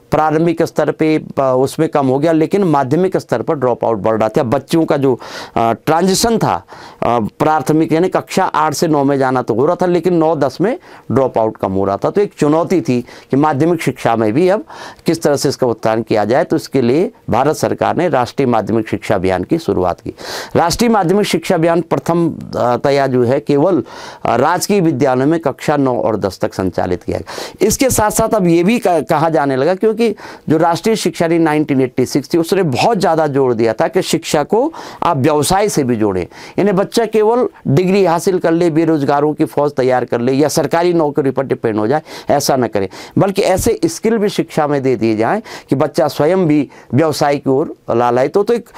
प्रारंभिक स्तर पे उसमें कम हो गया लेकिन माध्यमिक स्तर पर ड्रॉप आउट बढ़ रहा था बच्चों का जो ट्रांजिशन था प्राथमिक यानी कक्षा आठ से नौ में जाना तो हो रहा था लेकिन नौ दस में ड्रॉप आउट कम हो रहा था तो एक चुनौती थी कि माध्यमिक शिक्षा में भी अब किस तरह से इसका उत्थान किया जाए तो इसके लिए भारत सरकार ने राष्ट्रीय माध्यमिक शिक्षा अभियान की शुरुआत की राष्ट्रीय माध्यमिक शिक्षा अभियान प्रथम तया जो है केवल राजकीय विद्यालयों में कक्षा नौ और दस तक संचालित किया गया इसके साथ साथ अब ये भी कहा जाने लगा क्योंकि कि जो राष्ट्रीय शिक्षा नीति सिक्स थी उसने बहुत ज़्यादा जोर दिया था कि शिक्षा को आप व्यवसाय से भी जोड़ें यानी बच्चा केवल डिग्री हासिल कर ले बेरोजगारों की फौज तैयार कर ले या सरकारी नौकरी पर डिपेंड हो जाए ऐसा न करें बल्कि ऐसे स्किल भी शिक्षा में दे दिए जाएँ कि बच्चा स्वयं भी व्यवसाय की ओर ला लाए तो, तो एक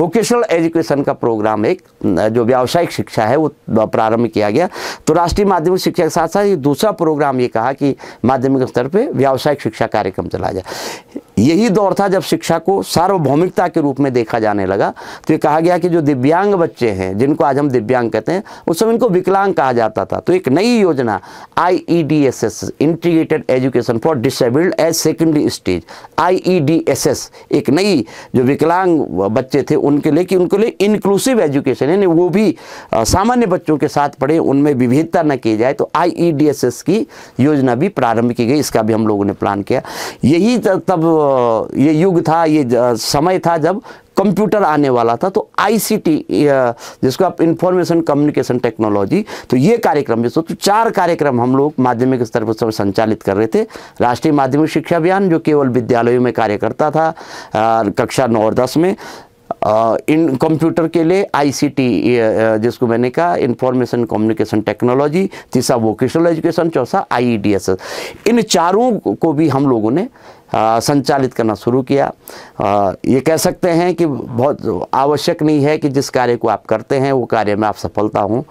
वोकेशनल एजुकेशन का प्रोग्राम एक जो व्यावसायिक शिक्षा है वो प्रारंभ किया गया तो राष्ट्रीय माध्यमिक शिक्षा के साथ साथ ये दूसरा प्रोग्राम ये कहा कि माध्यमिक स्तर पर व्यावसायिक शिक्षा कार्यक्रम कम चला जाए यही दौर था जब शिक्षा को सार्वभौमिकता के रूप में देखा जाने लगा तो ये कहा गया कि जो दिव्यांग बच्चे हैं जिनको आज हम दिव्यांग कहते हैं उस समय इनको विकलांग कहा जाता था तो एक नई योजना आई integrated education for disabled as secondary stage आई एक नई जो विकलांग बच्चे थे उनके लिए कि उनके लिए इंक्लूसिव एजुकेशन यानी वो भी सामान्य बच्चों के साथ पढ़े उनमें विभिन्नता न की जाए तो आई e की योजना भी प्रारंभ की गई इसका भी हम लोगों ने प्लान किया यही तब ये युग था ये समय था जब कंप्यूटर आने वाला था तो आईसीटी जिसको आप इंफॉर्मेशन कम्युनिकेशन टेक्नोलॉजी तो ये कार्यक्रम जिसको तो चार कार्यक्रम हम लोग माध्यमिक स्तर पर संचालित कर रहे थे राष्ट्रीय माध्यमिक शिक्षा अभियान जो केवल विद्यालयों में कार्य करता था कक्षा नौ और दस में इन कंप्यूटर के लिए आईसीटी जिसको मैंने कहा इंफॉर्मेशन कम्युनिकेशन टेक्नोलॉजी तीसरा वोकेशनल एजुकेशन चौथा आईईडीएसएस e इन चारों को भी हम लोगों ने आ, संचालित करना शुरू किया आ, ये कह सकते हैं कि बहुत आवश्यक नहीं है कि जिस कार्य को आप करते हैं वो कार्य में आप सफलता हों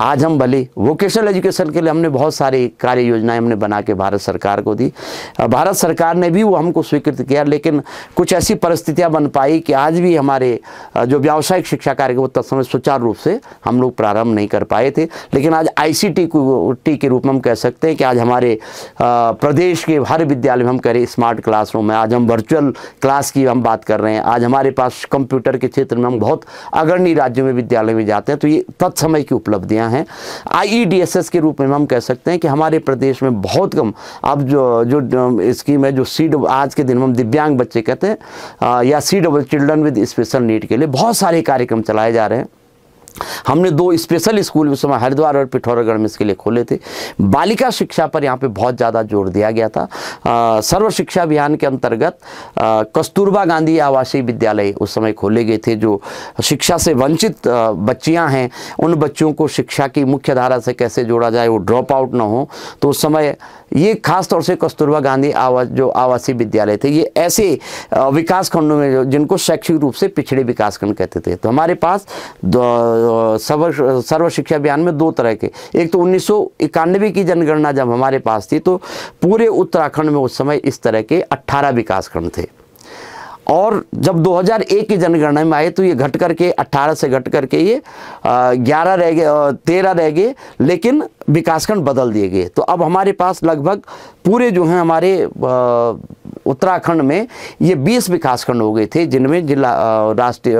आज हम भले वोकेशनल एजुकेशन के लिए हमने बहुत सारी कार्य योजनाएं हमने बना के भारत सरकार को दी भारत सरकार ने भी वो हमको स्वीकृत किया लेकिन कुछ ऐसी परिस्थितियाँ बन पाई कि आज भी हमारे जो व्यावसायिक शिक्षा कार्य वो तत्समय सुचारू रूप से हम लोग प्रारंभ नहीं कर पाए थे लेकिन आज आई सी टी के रूप में हम कह सकते हैं कि आज हमारे प्रदेश के हर विद्यालय में हम कह रहे स्मार्ट क्लासरूम है आज हम वर्चुअल क्लास की हम बात कर रहे हैं आज हमारे पास कंप्यूटर के क्षेत्र में हम बहुत अग्रणी राज्यों में विद्यालय में जाते हैं तो ये तत्समय की उपलब्धियाँ क्या हैं आई e के रूप में हम कह सकते हैं कि हमारे प्रदेश में बहुत कम अब जो जो स्कीम है जो सी आज के दिन में हम दिव्यांग बच्चे कहते हैं या C double children with special need के लिए बहुत सारे कार्यक्रम चलाए जा रहे हैं हमने दो स्पेशल स्कूल उस समय हरिद्वार और पिठौरागढ़ में इसके लिए खोले थे बालिका शिक्षा पर यहाँ पे बहुत ज़्यादा जोर दिया गया था आ, सर्व शिक्षा अभियान के अंतर्गत कस्तूरबा गांधी आवासीय विद्यालय उस समय खोले गए थे जो शिक्षा से वंचित बच्चियाँ हैं उन बच्चों को शिक्षा की मुख्य धारा से कैसे जोड़ा जाए वो ड्रॉप आउट ना हो तो उस समय ये खास तौर से कस्तूरबा गांधी आवास जो आवासीय विद्यालय थे ये ऐसे विकास खंडों में जिनको शैक्षिक रूप से पिछड़े विकास खंड कहते थे तो हमारे पास सर्व सर्व शिक्षा अभियान में दो तरह के एक तो उन्नीस की जनगणना जब हमारे पास थी तो पूरे उत्तराखंड में उस समय इस तरह के 18 विकासखंड थे और जब 2001 की जनगणना में आए तो ये घट करके 18 से घट करके ये ग्यारह रह गए तेरह रह गए लेकिन विकासखंड बदल दिए गए तो अब हमारे पास लगभग पूरे जो हैं हमारे उत्तराखंड में ये 20 विकासखंड हो गए थे जिनमें जिला राष्ट्रीय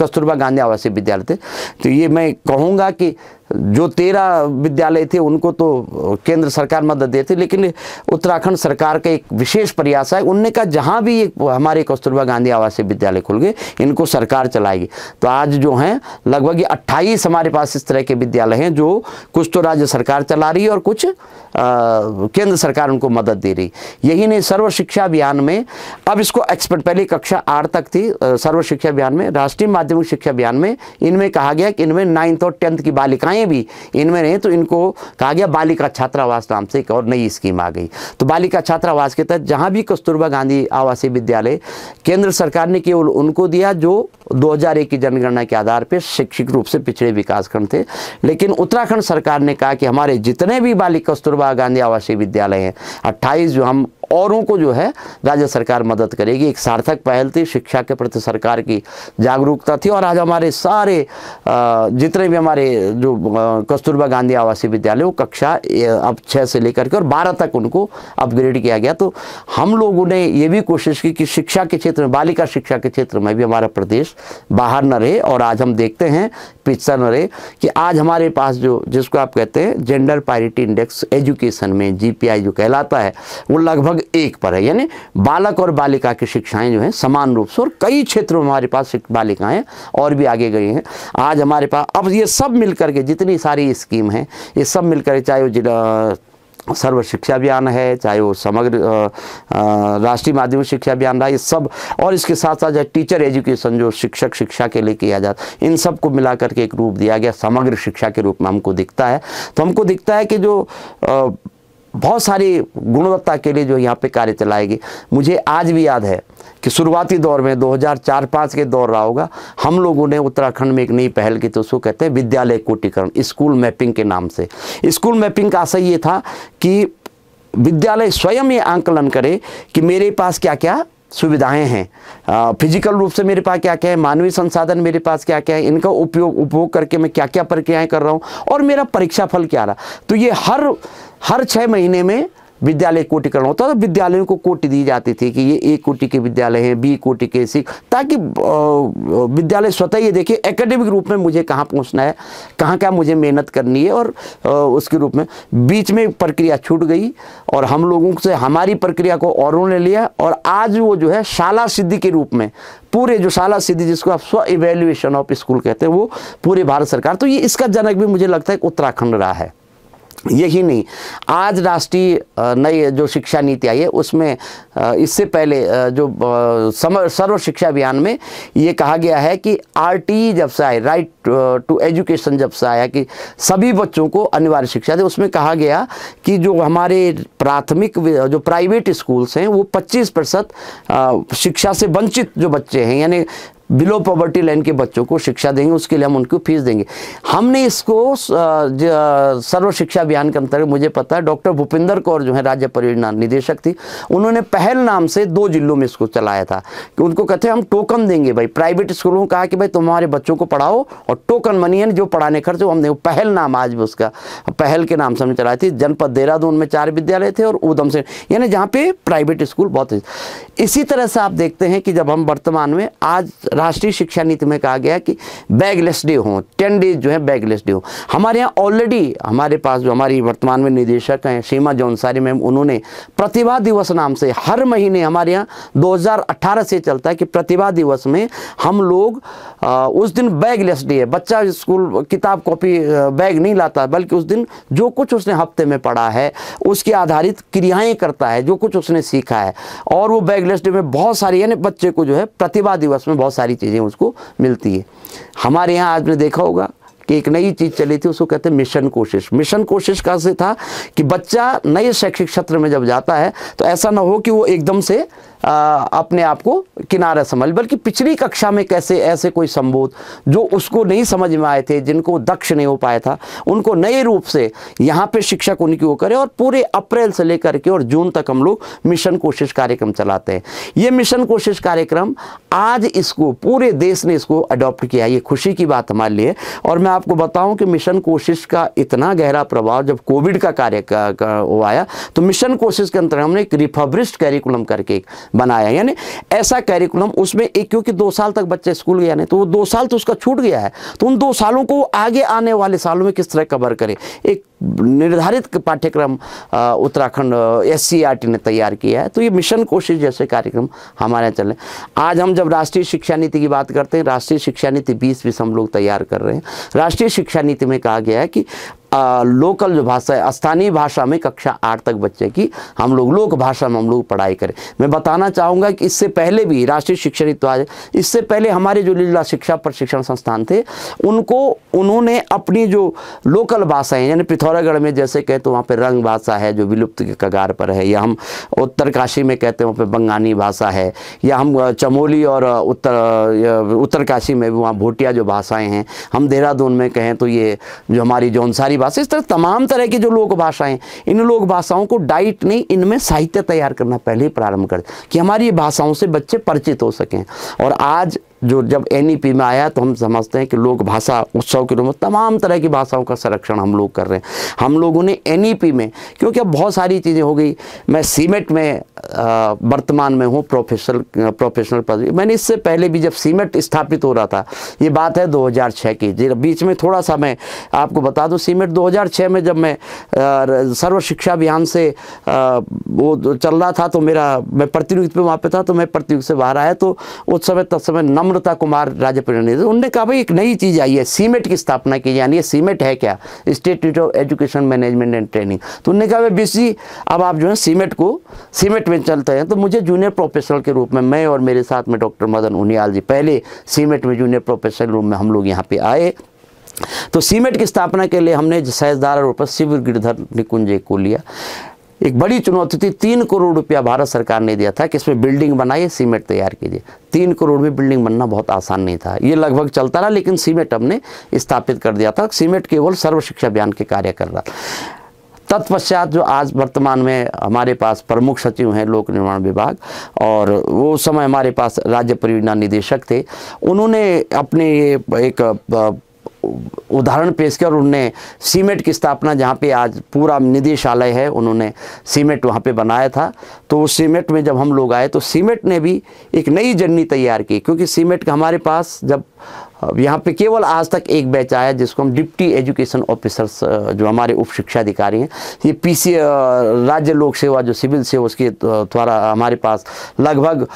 कस्तूरबा गांधी आवासीय विद्यालय थे तो ये मैं कहूँगा कि जो तेरह विद्यालय थे उनको तो केंद्र सरकार मदद देती लेकिन उत्तराखंड सरकार का एक विशेष प्रयास है उनने कहा जहाँ भी एक हमारे कस्तूरबा गांधी आवासीय विद्यालय खुल गए इनको सरकार चलाएगी तो आज जो हैं लगभग अट्ठाईस हमारे पास इस तरह के विद्यालय हैं जो कुछ तो राज्य सरकार चला रही है और कुछ केंद्र सरकार उनको मदद दे रही यही नहीं सर्व शिक्षा अभियान में अब इसको एक्सपर्ट पहले कक्षा आठ तक थी सर्व शिक्षा अभियान में राष्ट्रीय माध्यमिक शिक्षा अभियान में इनमें कहा गया कि इनमें नाइन्थ और टेंथ की बालिकाएं महिलाएं भी इनमें रहे तो इनको कहा गया बालिका छात्रावास नाम से एक और नई स्कीम आ गई तो बालिका छात्रावास के तहत जहाँ भी कस्तूरबा गांधी आवासीय विद्यालय केंद्र सरकार ने केवल उनको दिया जो 2001 की जनगणना के आधार पर शैक्षिक रूप से पिछड़े विकासखंड थे लेकिन उत्तराखंड सरकार ने कहा कि हमारे जितने भी बालिका कस्तूरबा गांधी आवासीय विद्यालय हैं अट्ठाईस जो हम औरों को जो है राज्य सरकार मदद करेगी एक सार्थक पहल थी शिक्षा के प्रति सरकार की जागरूकता थी और आज हमारे सारे जितने भी हमारे जो कस्तूरबा गांधी आवासीय विद्यालय वो कक्षा अब छः से लेकर के और बारह तक उनको अपग्रेड किया गया तो हम लोगों ने ये भी कोशिश की कि शिक्षा के क्षेत्र में बालिका शिक्षा के क्षेत्र में भी हमारा प्रदेश बाहर न रहे और आज हम देखते हैं पिछड़ा न रहे कि आज हमारे पास जो जिसको आप कहते हैं जेंडर पायरिटी इंडेक्स एजुकेशन में जी जो कहलाता है वो लगभग वर्ग एक पर है यानी बालक और बालिका की शिक्षाएं जो हैं समान रूप से और कई क्षेत्रों में हमारे पास बालिकाएं और भी आगे गई हैं आज हमारे पास अब ये सब मिलकर के जितनी सारी स्कीम हैं ये सब मिलकर चाहे वो जिला सर्व शिक्षा अभियान है चाहे वो समग्र राष्ट्रीय माध्यमिक शिक्षा अभियान रहा ये सब और इसके साथ साथ जो टीचर एजुकेशन जो शिक्षक शिक्षा के लिए किया जाता इन सब को मिला करके एक रूप दिया गया समग्र शिक्षा के रूप में हमको दिखता है तो हमको दिखता है कि जो आ, बहुत सारी गुणवत्ता के लिए जो यहाँ पे कार्य चलाएगी मुझे आज भी याद है कि शुरुआती दौर में 2004-5 के दौर रहा होगा हम लोगों ने उत्तराखंड में एक नई पहल की तो उसको कहते हैं विद्यालय कोटीकरण स्कूल मैपिंग के नाम से स्कूल मैपिंग का आशय ये था कि विद्यालय स्वयं ये आंकलन करे कि मेरे पास क्या क्या सुविधाएं हैं फिजिकल रूप से मेरे पास क्या क्या है मानवीय संसाधन मेरे पास क्या क्या है इनका उपयोग उपयोग करके मैं क्या क्या प्रक्रियाएं कर रहा हूँ और मेरा परीक्षा फल क्या रहा तो ये हर हर छः महीने में विद्यालय कोटिकरण होता था तो विद्यालयों को कोटि दी जाती थी कि ये ए कोटि के विद्यालय हैं बी कोटि के सी ताकि विद्यालय स्वतः ये देखे एकेडमिक रूप में मुझे कहाँ पहुँचना है कहाँ क्या मुझे मेहनत करनी है और उसके रूप में बीच में प्रक्रिया छूट गई और हम लोगों से हमारी प्रक्रिया को औरों ने लिया और आज वो जो है शाला सिद्धि के रूप में पूरे जो शाला सिद्धि जिसको आप स्व इवेल्युएशन ऑफ स्कूल कहते हैं वो पूरे भारत सरकार तो ये इसका जनक भी मुझे लगता है उत्तराखंड रहा है यही नहीं आज राष्ट्रीय नई जो शिक्षा नीति आई है उसमें इससे पहले जो सर्व शिक्षा अभियान में ये कहा गया है कि आरटीई जब से आए राइट टू एजुकेशन जब से आया कि सभी बच्चों को अनिवार्य शिक्षा दे उसमें कहा गया कि जो हमारे प्राथमिक जो प्राइवेट स्कूल्स हैं वो 25 प्रतिशत शिक्षा से वंचित जो बच्चे हैं यानी बिलो पॉवर्टी लाइन के बच्चों को शिक्षा देंगे उसके लिए हम उनको फीस देंगे हमने इसको सर्व शिक्षा अभियान के अंतर्गत मुझे पता है डॉक्टर भूपिंदर कौर जो है राज्य परियोजना निदेशक थी उन्होंने पहल नाम से दो जिलों में इसको चलाया था कि उनको कहते हम टोकन देंगे भाई प्राइवेट स्कूलों को कहा कि भाई तुम्हारे बच्चों को पढ़ाओ और टोकन मनी है जो पढ़ाने खर्च हम हमने पहल नाम आज भी उसका पहल के नाम से हमने चलाई थी जनपद देहरादून में चार विद्यालय थे और उधम से यानी जहाँ पे प्राइवेट स्कूल बहुत इसी तरह से आप देखते हैं कि जब हम वर्तमान में आज राष्ट्रीय शिक्षा नीति में कहा गया कि बैगलेस डे हो टेन डेज जो है बैगलेस डे हो हमारे यहाँ ऑलरेडी हमारे पास जो हमारी वर्तमान में निदेशक हैं सीमा जौनसारी मैम उन्होंने प्रतिभा दिवस नाम से हर महीने हमारे यहाँ दो से चलता है कि प्रतिभा दिवस में हम लोग उस दिन बैगलेस डे है बच्चा स्कूल किताब कॉपी बैग नहीं लाता बल्कि उस दिन जो कुछ उसने हफ्ते में पढ़ा है उसके आधारित क्रियाएं करता है जो कुछ उसने सीखा है और वो बैगलेस डे में बहुत सारी यानी बच्चे को जो है प्रतिभा दिवस में बहुत सारी सारी चीज़ें उसको मिलती है हमारे यहाँ आज देखा होगा कि एक नई चीज़ चली थी उसको कहते हैं मिशन कोशिश मिशन कोशिश का से था कि बच्चा नए शैक्षिक क्षेत्र में जब जाता है तो ऐसा ना हो कि वो एकदम से अपने आप को किनारा समझ बल्कि पिछली कक्षा में कैसे ऐसे कोई संबोध जो उसको नहीं समझ में आए थे जिनको दक्ष नहीं हो पाया था उनको नए रूप से यहाँ पे शिक्षक उनकी वो करे और पूरे अप्रैल से लेकर के और जून तक हम लोग मिशन कोशिश कार्यक्रम चलाते हैं ये मिशन कोशिश कार्यक्रम आज इसको पूरे देश ने इसको अडॉप्ट किया ये खुशी की बात हमारे लिए और मैं आपको बताऊँ कि मिशन कोशिश का इतना गहरा प्रभाव जब कोविड का कार्य आया तो मिशन कोशिश के अंतर्गत हमने एक रिफब्रिस्ट कैरिकुलम करके एक बनाया यानी ऐसा कैरिकुलम उसमें एक क्योंकि दो साल तक बच्चा स्कूल गया नहीं तो वो दो साल तो उसका छूट गया है तो उन दो सालों को आगे आने वाले सालों में किस तरह कवर करें एक निर्धारित पाठ्यक्रम उत्तराखंड एस e ने तैयार किया है तो ये मिशन कोशिश जैसे कार्यक्रम हमारे यहाँ चल रहे आज हम जब राष्ट्रीय शिक्षा नीति की बात करते हैं राष्ट्रीय शिक्षा नीति बीस बीस हम लोग तैयार कर रहे हैं राष्ट्रीय शिक्षा नीति में कहा गया है कि आ, लोकल जो भाषा है स्थानीय भाषा में कक्षा आठ तक बच्चे की हम लोग लोक भाषा में हम लोग पढ़ाई करें मैं बताना चाहूँगा कि इससे पहले भी राष्ट्रीय शिक्षा नीति तो आज इससे पहले हमारे जो लीला शिक्षा प्रशिक्षण संस्थान थे उनको उन्होंने अपनी जो लोकल भाषाएँ यानी पृथ्वी पिथौरागढ़ में जैसे कहें तो वहाँ पर रंग भाषा है जो विलुप्त के कगार पर है या हम उत्तरकाशी में कहते हैं वहाँ पर बंगाली भाषा है या हम चमोली और उत्तर उत्तरकाशी में भी वहाँ भोटिया जो भाषाएँ हैं हम देहरादून में कहें तो ये जो हमारी जौनसारी भाषा इस तरह तमाम तरह की जो लोक भाषाएँ इन लोक भाषाओं को डाइट नहीं इनमें साहित्य तैयार करना पहले ही प्रारंभ कर कि हमारी भाषाओं से बच्चे परिचित हो सकें और आज जो जब एन e में आया तो हम समझते हैं कि लोक भाषा उत्सव के रूप में तमाम तरह की भाषाओं का संरक्षण हम लोग कर रहे हैं हम लोगों ने एन e में क्योंकि अब बहुत सारी चीज़ें हो गई मैं सीमेंट e में वर्तमान में हूँ प्रोफेशनल प्रोफेशनल पद मैंने इससे पहले भी जब सीमेंट स्थापित हो रहा था ये बात है 2006 की बीच में थोड़ा सा मैं आपको बता दूँ सीमेंट दो में जब मैं सर्व शिक्षा अभियान से वो चल रहा था तो मेरा मैं प्रतियोगिता में वहाँ पर था तो मैं प्रतियोगिता से बाहर आया तो उस समय तब समय नम अमृता कुमार राजापुरी ने उनने कहा भाई एक नई चीज़ आई है सीमेट की स्थापना की जानी है सीमेट है क्या institute of education management and training तो उनने कहा भाई बीसी अब आप जो है सीमेट को सीमेट में चलते हैं तो मुझे जूनियर प्रोफेसर के रूप में मैं और मेरे साथ में डॉक्टर मदन उनियाल जी पहले सीमेट में जूनियर प्रोफेसर रूप में हम लोग यहाँ पे आए तो सीमेंट की स्थापना के लिए हमने साइंसदार और शिव गिरधर निकुंजे को लिया एक बड़ी चुनौती थी तीन करोड़ रुपया भारत सरकार ने दिया था कि इसमें बिल्डिंग बनाइए सीमेंट तैयार कीजिए तीन करोड़ में बिल्डिंग बनना बहुत आसान नहीं था ये लगभग चलता रहा लेकिन सीमेंट हमने स्थापित कर दिया था सीमेंट केवल सर्व शिक्षा अभियान के कार्य कर रहा तत्पश्चात जो आज वर्तमान में हमारे पास प्रमुख सचिव हैं लोक निर्माण विभाग और वो समय हमारे पास राज्य परियोजना निदेशक थे उन्होंने अपने एक उदाहरण पेश कर उन्होंने सीमेंट की स्थापना जहाँ पे आज पूरा निदेशालय है उन्होंने सीमेंट वहाँ पे बनाया था तो उस सीमेंट में जब हम लोग आए तो सीमेंट ने भी एक नई जर्नी तैयार की क्योंकि सीमेंट का हमारे पास जब अब यहाँ पे केवल आज तक एक बैच आया जिसको हम डिप्टी एजुकेशन ऑफिसर्स जो हमारे उप शिक्षा अधिकारी हैं ये पीसी राज्य लोक सेवा जो सिविल सेवा उसके द्वारा हमारे पास लगभग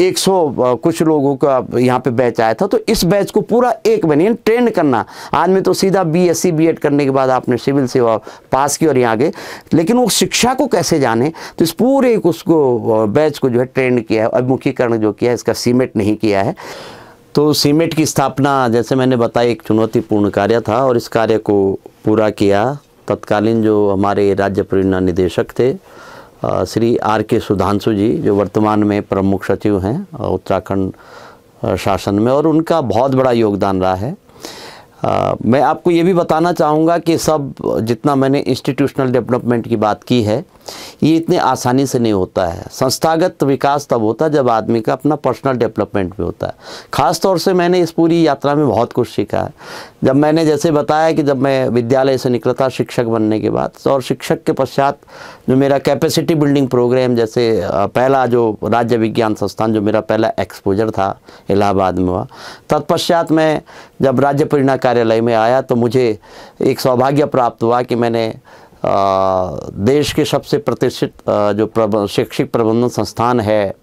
100 कुछ लोगों का यहाँ पे बैच आया था तो इस बैच को पूरा एक बने ट्रेंड करना आज में तो सीधा बी एस करने के बाद आपने सिविल सेवा पास की और यहाँ गए लेकिन वो शिक्षा को कैसे जाने तो इस पूरे उसको बैच को जो है ट्रेंड किया है अभिमुखीकरण जो किया है इसका सीमेंट नहीं किया है तो सीमेंट की स्थापना जैसे मैंने बताया एक चुनौतीपूर्ण कार्य था और इस कार्य को पूरा किया तत्कालीन जो हमारे राज्य परियोजना निदेशक थे श्री आर के सुधांशु जी जो वर्तमान में प्रमुख सचिव हैं उत्तराखंड शासन में और उनका बहुत बड़ा योगदान रहा है आ, मैं आपको ये भी बताना चाहूँगा कि सब जितना मैंने इंस्टीट्यूशनल डेवलपमेंट की बात की है ये इतने आसानी से नहीं होता है संस्थागत विकास तब होता है जब आदमी का अपना पर्सनल डेवलपमेंट भी होता है ख़ास तौर से मैंने इस पूरी यात्रा में बहुत कुछ सीखा है जब मैंने जैसे बताया कि जब मैं विद्यालय से निकला था शिक्षक बनने के बाद तो और शिक्षक के पश्चात जो मेरा कैपेसिटी बिल्डिंग प्रोग्राम जैसे पहला जो राज्य विज्ञान संस्थान जो मेरा पहला एक्सपोजर था इलाहाबाद में हुआ तत्पश्चात मैं जब राज्य परिणा कार्यालय में आया तो मुझे एक सौभाग्य प्राप्त हुआ कि मैंने देश के सबसे प्रतिष्ठित जो प्रब, शैक्षिक प्रबंधन संस्थान है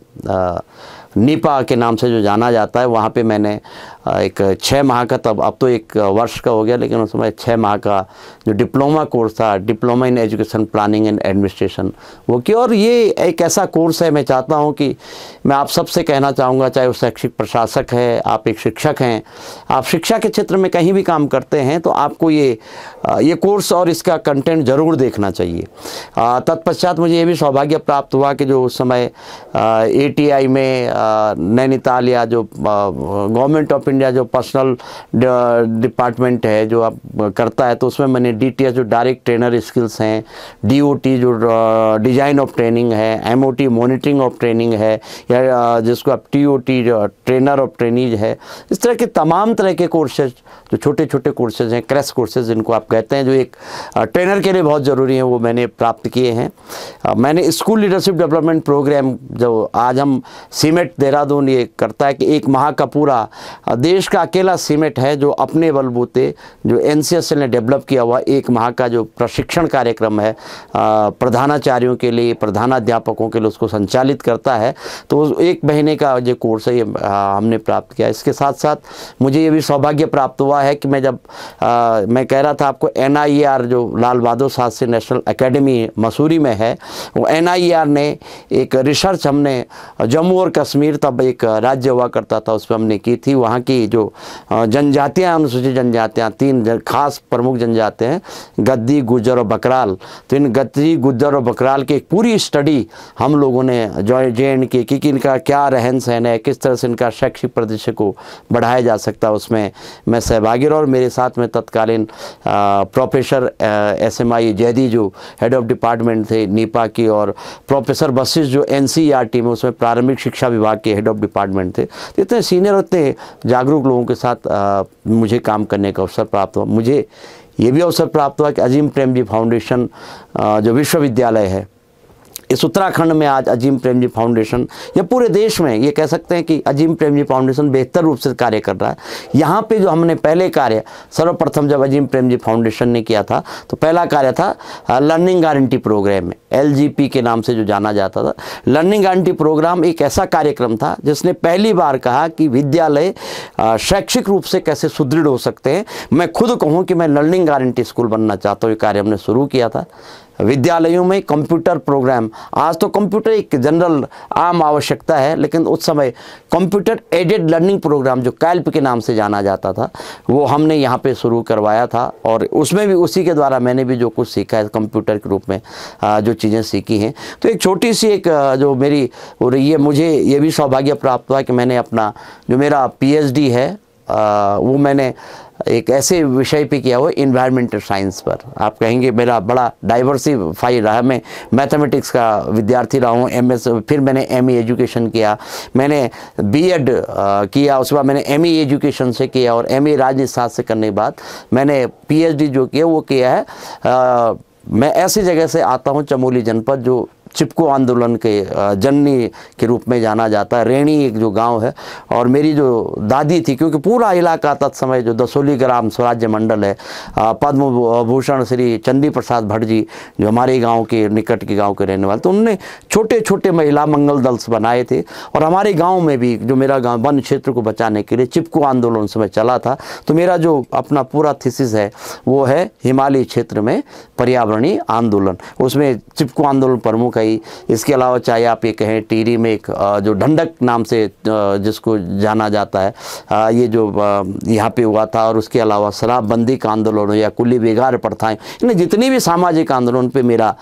नीपा के नाम से जो जाना जाता है वहाँ पे मैंने एक छः माह का तब अब तो एक वर्ष का हो गया लेकिन उस समय छः माह का जो डिप्लोमा कोर्स था diploma in education planning and administration वो किया और ये एक ऐसा कोर्स है मैं चाहता हूँ कि मैं आप सबसे कहना चाहूँगा चाहे वो शैक्षिक प्रशासक है आप एक शिक्षक हैं आप शिक्षा के क्षेत्र में कहीं भी काम करते हैं तो आपको ये ये कोर्स और इसका कंटेंट ज़रूर देखना चाहिए तत्पश्चात मुझे ये भी सौभाग्य प्राप्त हुआ कि जो उस समय ए में नैनीताल या जो गवर्नमेंट ऑफ इंडिया इंडिया जो पर्सनल डिपार्टमेंट है जो आप करता है तो उसमें मैंने डी जो डायरेक्ट ट्रेनर स्किल्स हैं डी जो डिज़ाइन ऑफ ट्रेनिंग है एम मॉनिटरिंग ऑफ ट्रेनिंग है या जिसको आप टी ट्रेनर ऑफ ट्रेनिज है इस तरह के तमाम तरह के कोर्सेज जो छोटे छोटे कोर्सेज हैं क्रैश कोर्सेज जिनको आप कहते हैं जो एक ट्रेनर के लिए बहुत ज़रूरी है वो मैंने प्राप्त किए हैं मैंने स्कूल लीडरशिप डेवलपमेंट प्रोग्राम जो आज हम सीमेंट देहरादून ये करता है कि एक माह का पूरा देश का अकेला सीमेंट है जो अपने बलबूते जो एन ने डेवलप किया हुआ एक माह का जो प्रशिक्षण कार्यक्रम है प्रधानाचार्यों के लिए प्रधानाध्यापकों के लिए उसको संचालित करता है तो एक महीने का जो कोर्स है ये हमने प्राप्त किया इसके साथ साथ मुझे ये भी सौभाग्य प्राप्त हुआ है कि मैं जब आ, मैं कह रहा था आपको एन जो लाल बहादुर शास्त्री नेशनल अकेडमी मसूरी में है वो एन ने एक रिसर्च हमने जम्मू और कश्मीर तब एक राज्य हुआ करता था उस पर हमने की थी वहाँ की जो जनजातियाँ अनुसूचित जनजातियाँ तीन खास प्रमुख जनजातियाँ हैं गद्दी गुजर और बकराल तो इन गद्दी गुजर और बकराल की पूरी स्टडी हम लोगों ने जो जे एंड के की कि इनका क्या रहन सहन है किस तरह से इनका शैक्षिक परिदृश्य को बढ़ाया जा सकता है उसमें मैं सहभागी और मेरे साथ में तत्कालीन प्रोफेसर एस एम जैदी जो हेड ऑफ डिपार्टमेंट थे नीपा की और प्रोफेसर बसिस जो एन सी e में उसमें प्रारंभिक शिक्षा विभाग के हेड ऑफ डिपार्टमेंट थे तो इतने सीनियर होते हैं जागरूक लोगों के साथ आ, मुझे काम करने का अवसर प्राप्त हुआ मुझे ये भी अवसर प्राप्त हुआ कि अजीम प्रेम जी फाउंडेशन जो विश्वविद्यालय है इस उत्तराखंड में आज अजीम प्रेमजी फाउंडेशन या पूरे देश में ये कह सकते हैं कि अजीम प्रेमजी फाउंडेशन बेहतर रूप से कार्य कर रहा है यहाँ पे जो हमने पहले कार्य सर्वप्रथम जब अजीम प्रेमजी फाउंडेशन ने किया था तो पहला कार्य था लर्निंग गारंटी प्रोग्राम में एल के नाम से जो जाना जाता था लर्निंग गारंटी प्रोग्राम एक ऐसा कार्यक्रम था जिसने पहली बार कहा कि विद्यालय शैक्षिक रूप से कैसे सुदृढ़ हो सकते हैं मैं खुद कहूँ कि मैं लर्निंग गारंटी स्कूल बनना चाहता हूँ ये कार्य हमने शुरू किया था विद्यालयों में कंप्यूटर प्रोग्राम आज तो कंप्यूटर एक जनरल आम आवश्यकता है लेकिन उस समय कंप्यूटर एडेड लर्निंग प्रोग्राम जो कैल्प के नाम से जाना जाता था वो हमने यहाँ पे शुरू करवाया था और उसमें भी उसी के द्वारा मैंने भी जो कुछ सीखा है कंप्यूटर के रूप में जो चीज़ें सीखी हैं तो एक छोटी सी एक जो मेरी और ये मुझे ये भी सौभाग्य प्राप्त हुआ कि मैंने अपना जो मेरा पी है आ, वो मैंने एक ऐसे विषय पे किया हुआ इन्वायरमेंटल साइंस पर आप कहेंगे मेरा बड़ा डाइवर्सिफाई रहा मैं मैथमेटिक्स का विद्यार्थी रहा हूँ एमएस फिर मैंने एम एजुकेशन e किया मैंने बीएड किया उसके बाद मैंने एम एजुकेशन e से किया और एम ए e राजनीतिशास्त्र से करने के बाद मैंने पीएचडी जो किया वो किया है आ, मैं ऐसी जगह से आता हूँ चमोली जनपद जो चिपको आंदोलन के जननी के रूप में जाना जाता है रेणी एक जो गांव है और मेरी जो दादी थी क्योंकि पूरा इलाका तत्समय जो दसोली ग्राम स्वराज्य मंडल है पद्म भूषण श्री चंदी प्रसाद भट्ट जी जो हमारे गांव के निकट के गांव के रहने वाले तो उनने छोटे छोटे महिला मंगल दल्स बनाए थे और हमारे गाँव में भी जो मेरा गाँव वन क्षेत्र को बचाने के लिए चिपको आंदोलन समय चला था तो मेरा जो अपना पूरा थीसिस है वो है हिमालय क्षेत्र में पर्यावरणीय आंदोलन उसमें चिपको आंदोलन प्रमुख मकई इसके अलावा चाहे आप ये कहें टीरी में एक जो ढंडक नाम से जिसको जाना जाता है ये जो यहाँ पे हुआ था और उसके अलावा शराबबंदी का आंदोलन या कुली बेगार प्रथाएँ इन्हें जितनी भी सामाजिक आंदोलन पर मेरा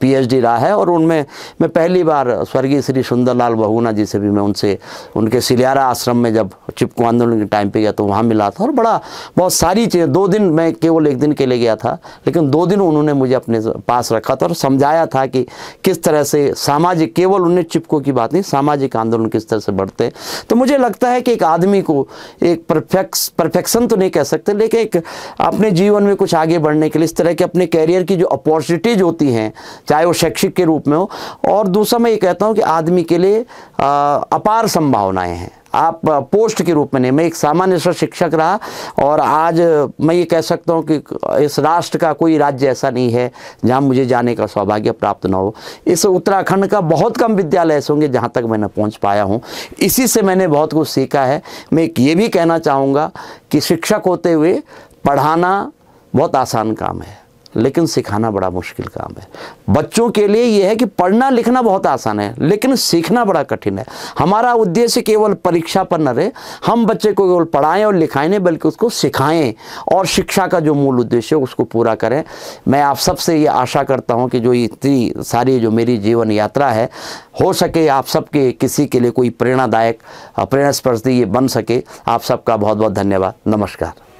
पीएचडी रहा है और उनमें मैं पहली बार स्वर्गीय श्री सुंदरलाल बहुना जी से भी मैं उनसे उनके सिलियारा आश्रम में जब चिपको आंदोलन के टाइम पे गया तो वहाँ मिला था और बड़ा बहुत सारी चीज़ें दो दिन मैं केवल एक दिन के लिए गया था लेकिन दो दिन उन्होंने मुझे अपने पास रखा था और समझाया था कि किस तरह से सामाजिक केवल उन्हें चिपको की बात नहीं सामाजिक आंदोलन किस तरह से बढ़ते हैं तो मुझे लगता है कि एक आदमी को एक परफेक्स परफेक्शन तो नहीं कह सकते लेकिन एक अपने जीवन में कुछ आगे बढ़ने के लिए इस तरह के अपने कैरियर की जो अपॉर्चुनिटीज होती हैं चाहे वो शैक्षिक के रूप में हो और दूसरा मैं ये कहता हूँ कि आदमी के लिए अपार संभावनाएँ हैं आप पोस्ट के रूप में नहीं मैं एक सामान्य सा शिक्षक रहा और आज मैं ये कह सकता हूँ कि इस राष्ट्र का कोई राज्य ऐसा नहीं है जहाँ मुझे जाने का सौभाग्य प्राप्त ना हो इस उत्तराखंड का बहुत कम विद्यालय ऐसे होंगे जहाँ तक मैंने पहुँच पाया हूँ इसी से मैंने बहुत कुछ सीखा है मैं एक ये भी कहना चाहूँगा कि शिक्षक होते हुए पढ़ाना बहुत आसान काम है लेकिन सिखाना बड़ा मुश्किल काम है बच्चों के लिए यह है कि पढ़ना लिखना बहुत आसान है लेकिन सीखना बड़ा कठिन है हमारा उद्देश्य केवल परीक्षा पर न रहे हम बच्चे को केवल पढ़ाएं और लिखाएं नहीं बल्कि उसको सिखाएं और शिक्षा का जो मूल उद्देश्य है उसको पूरा करें मैं आप सबसे ये आशा करता हूँ कि जो इतनी सारी जो मेरी जीवन यात्रा है हो सके आप सबके किसी के लिए कोई प्रेरणादायक प्रेरणा स्पर्शी ये बन सके आप सबका बहुत बहुत धन्यवाद नमस्कार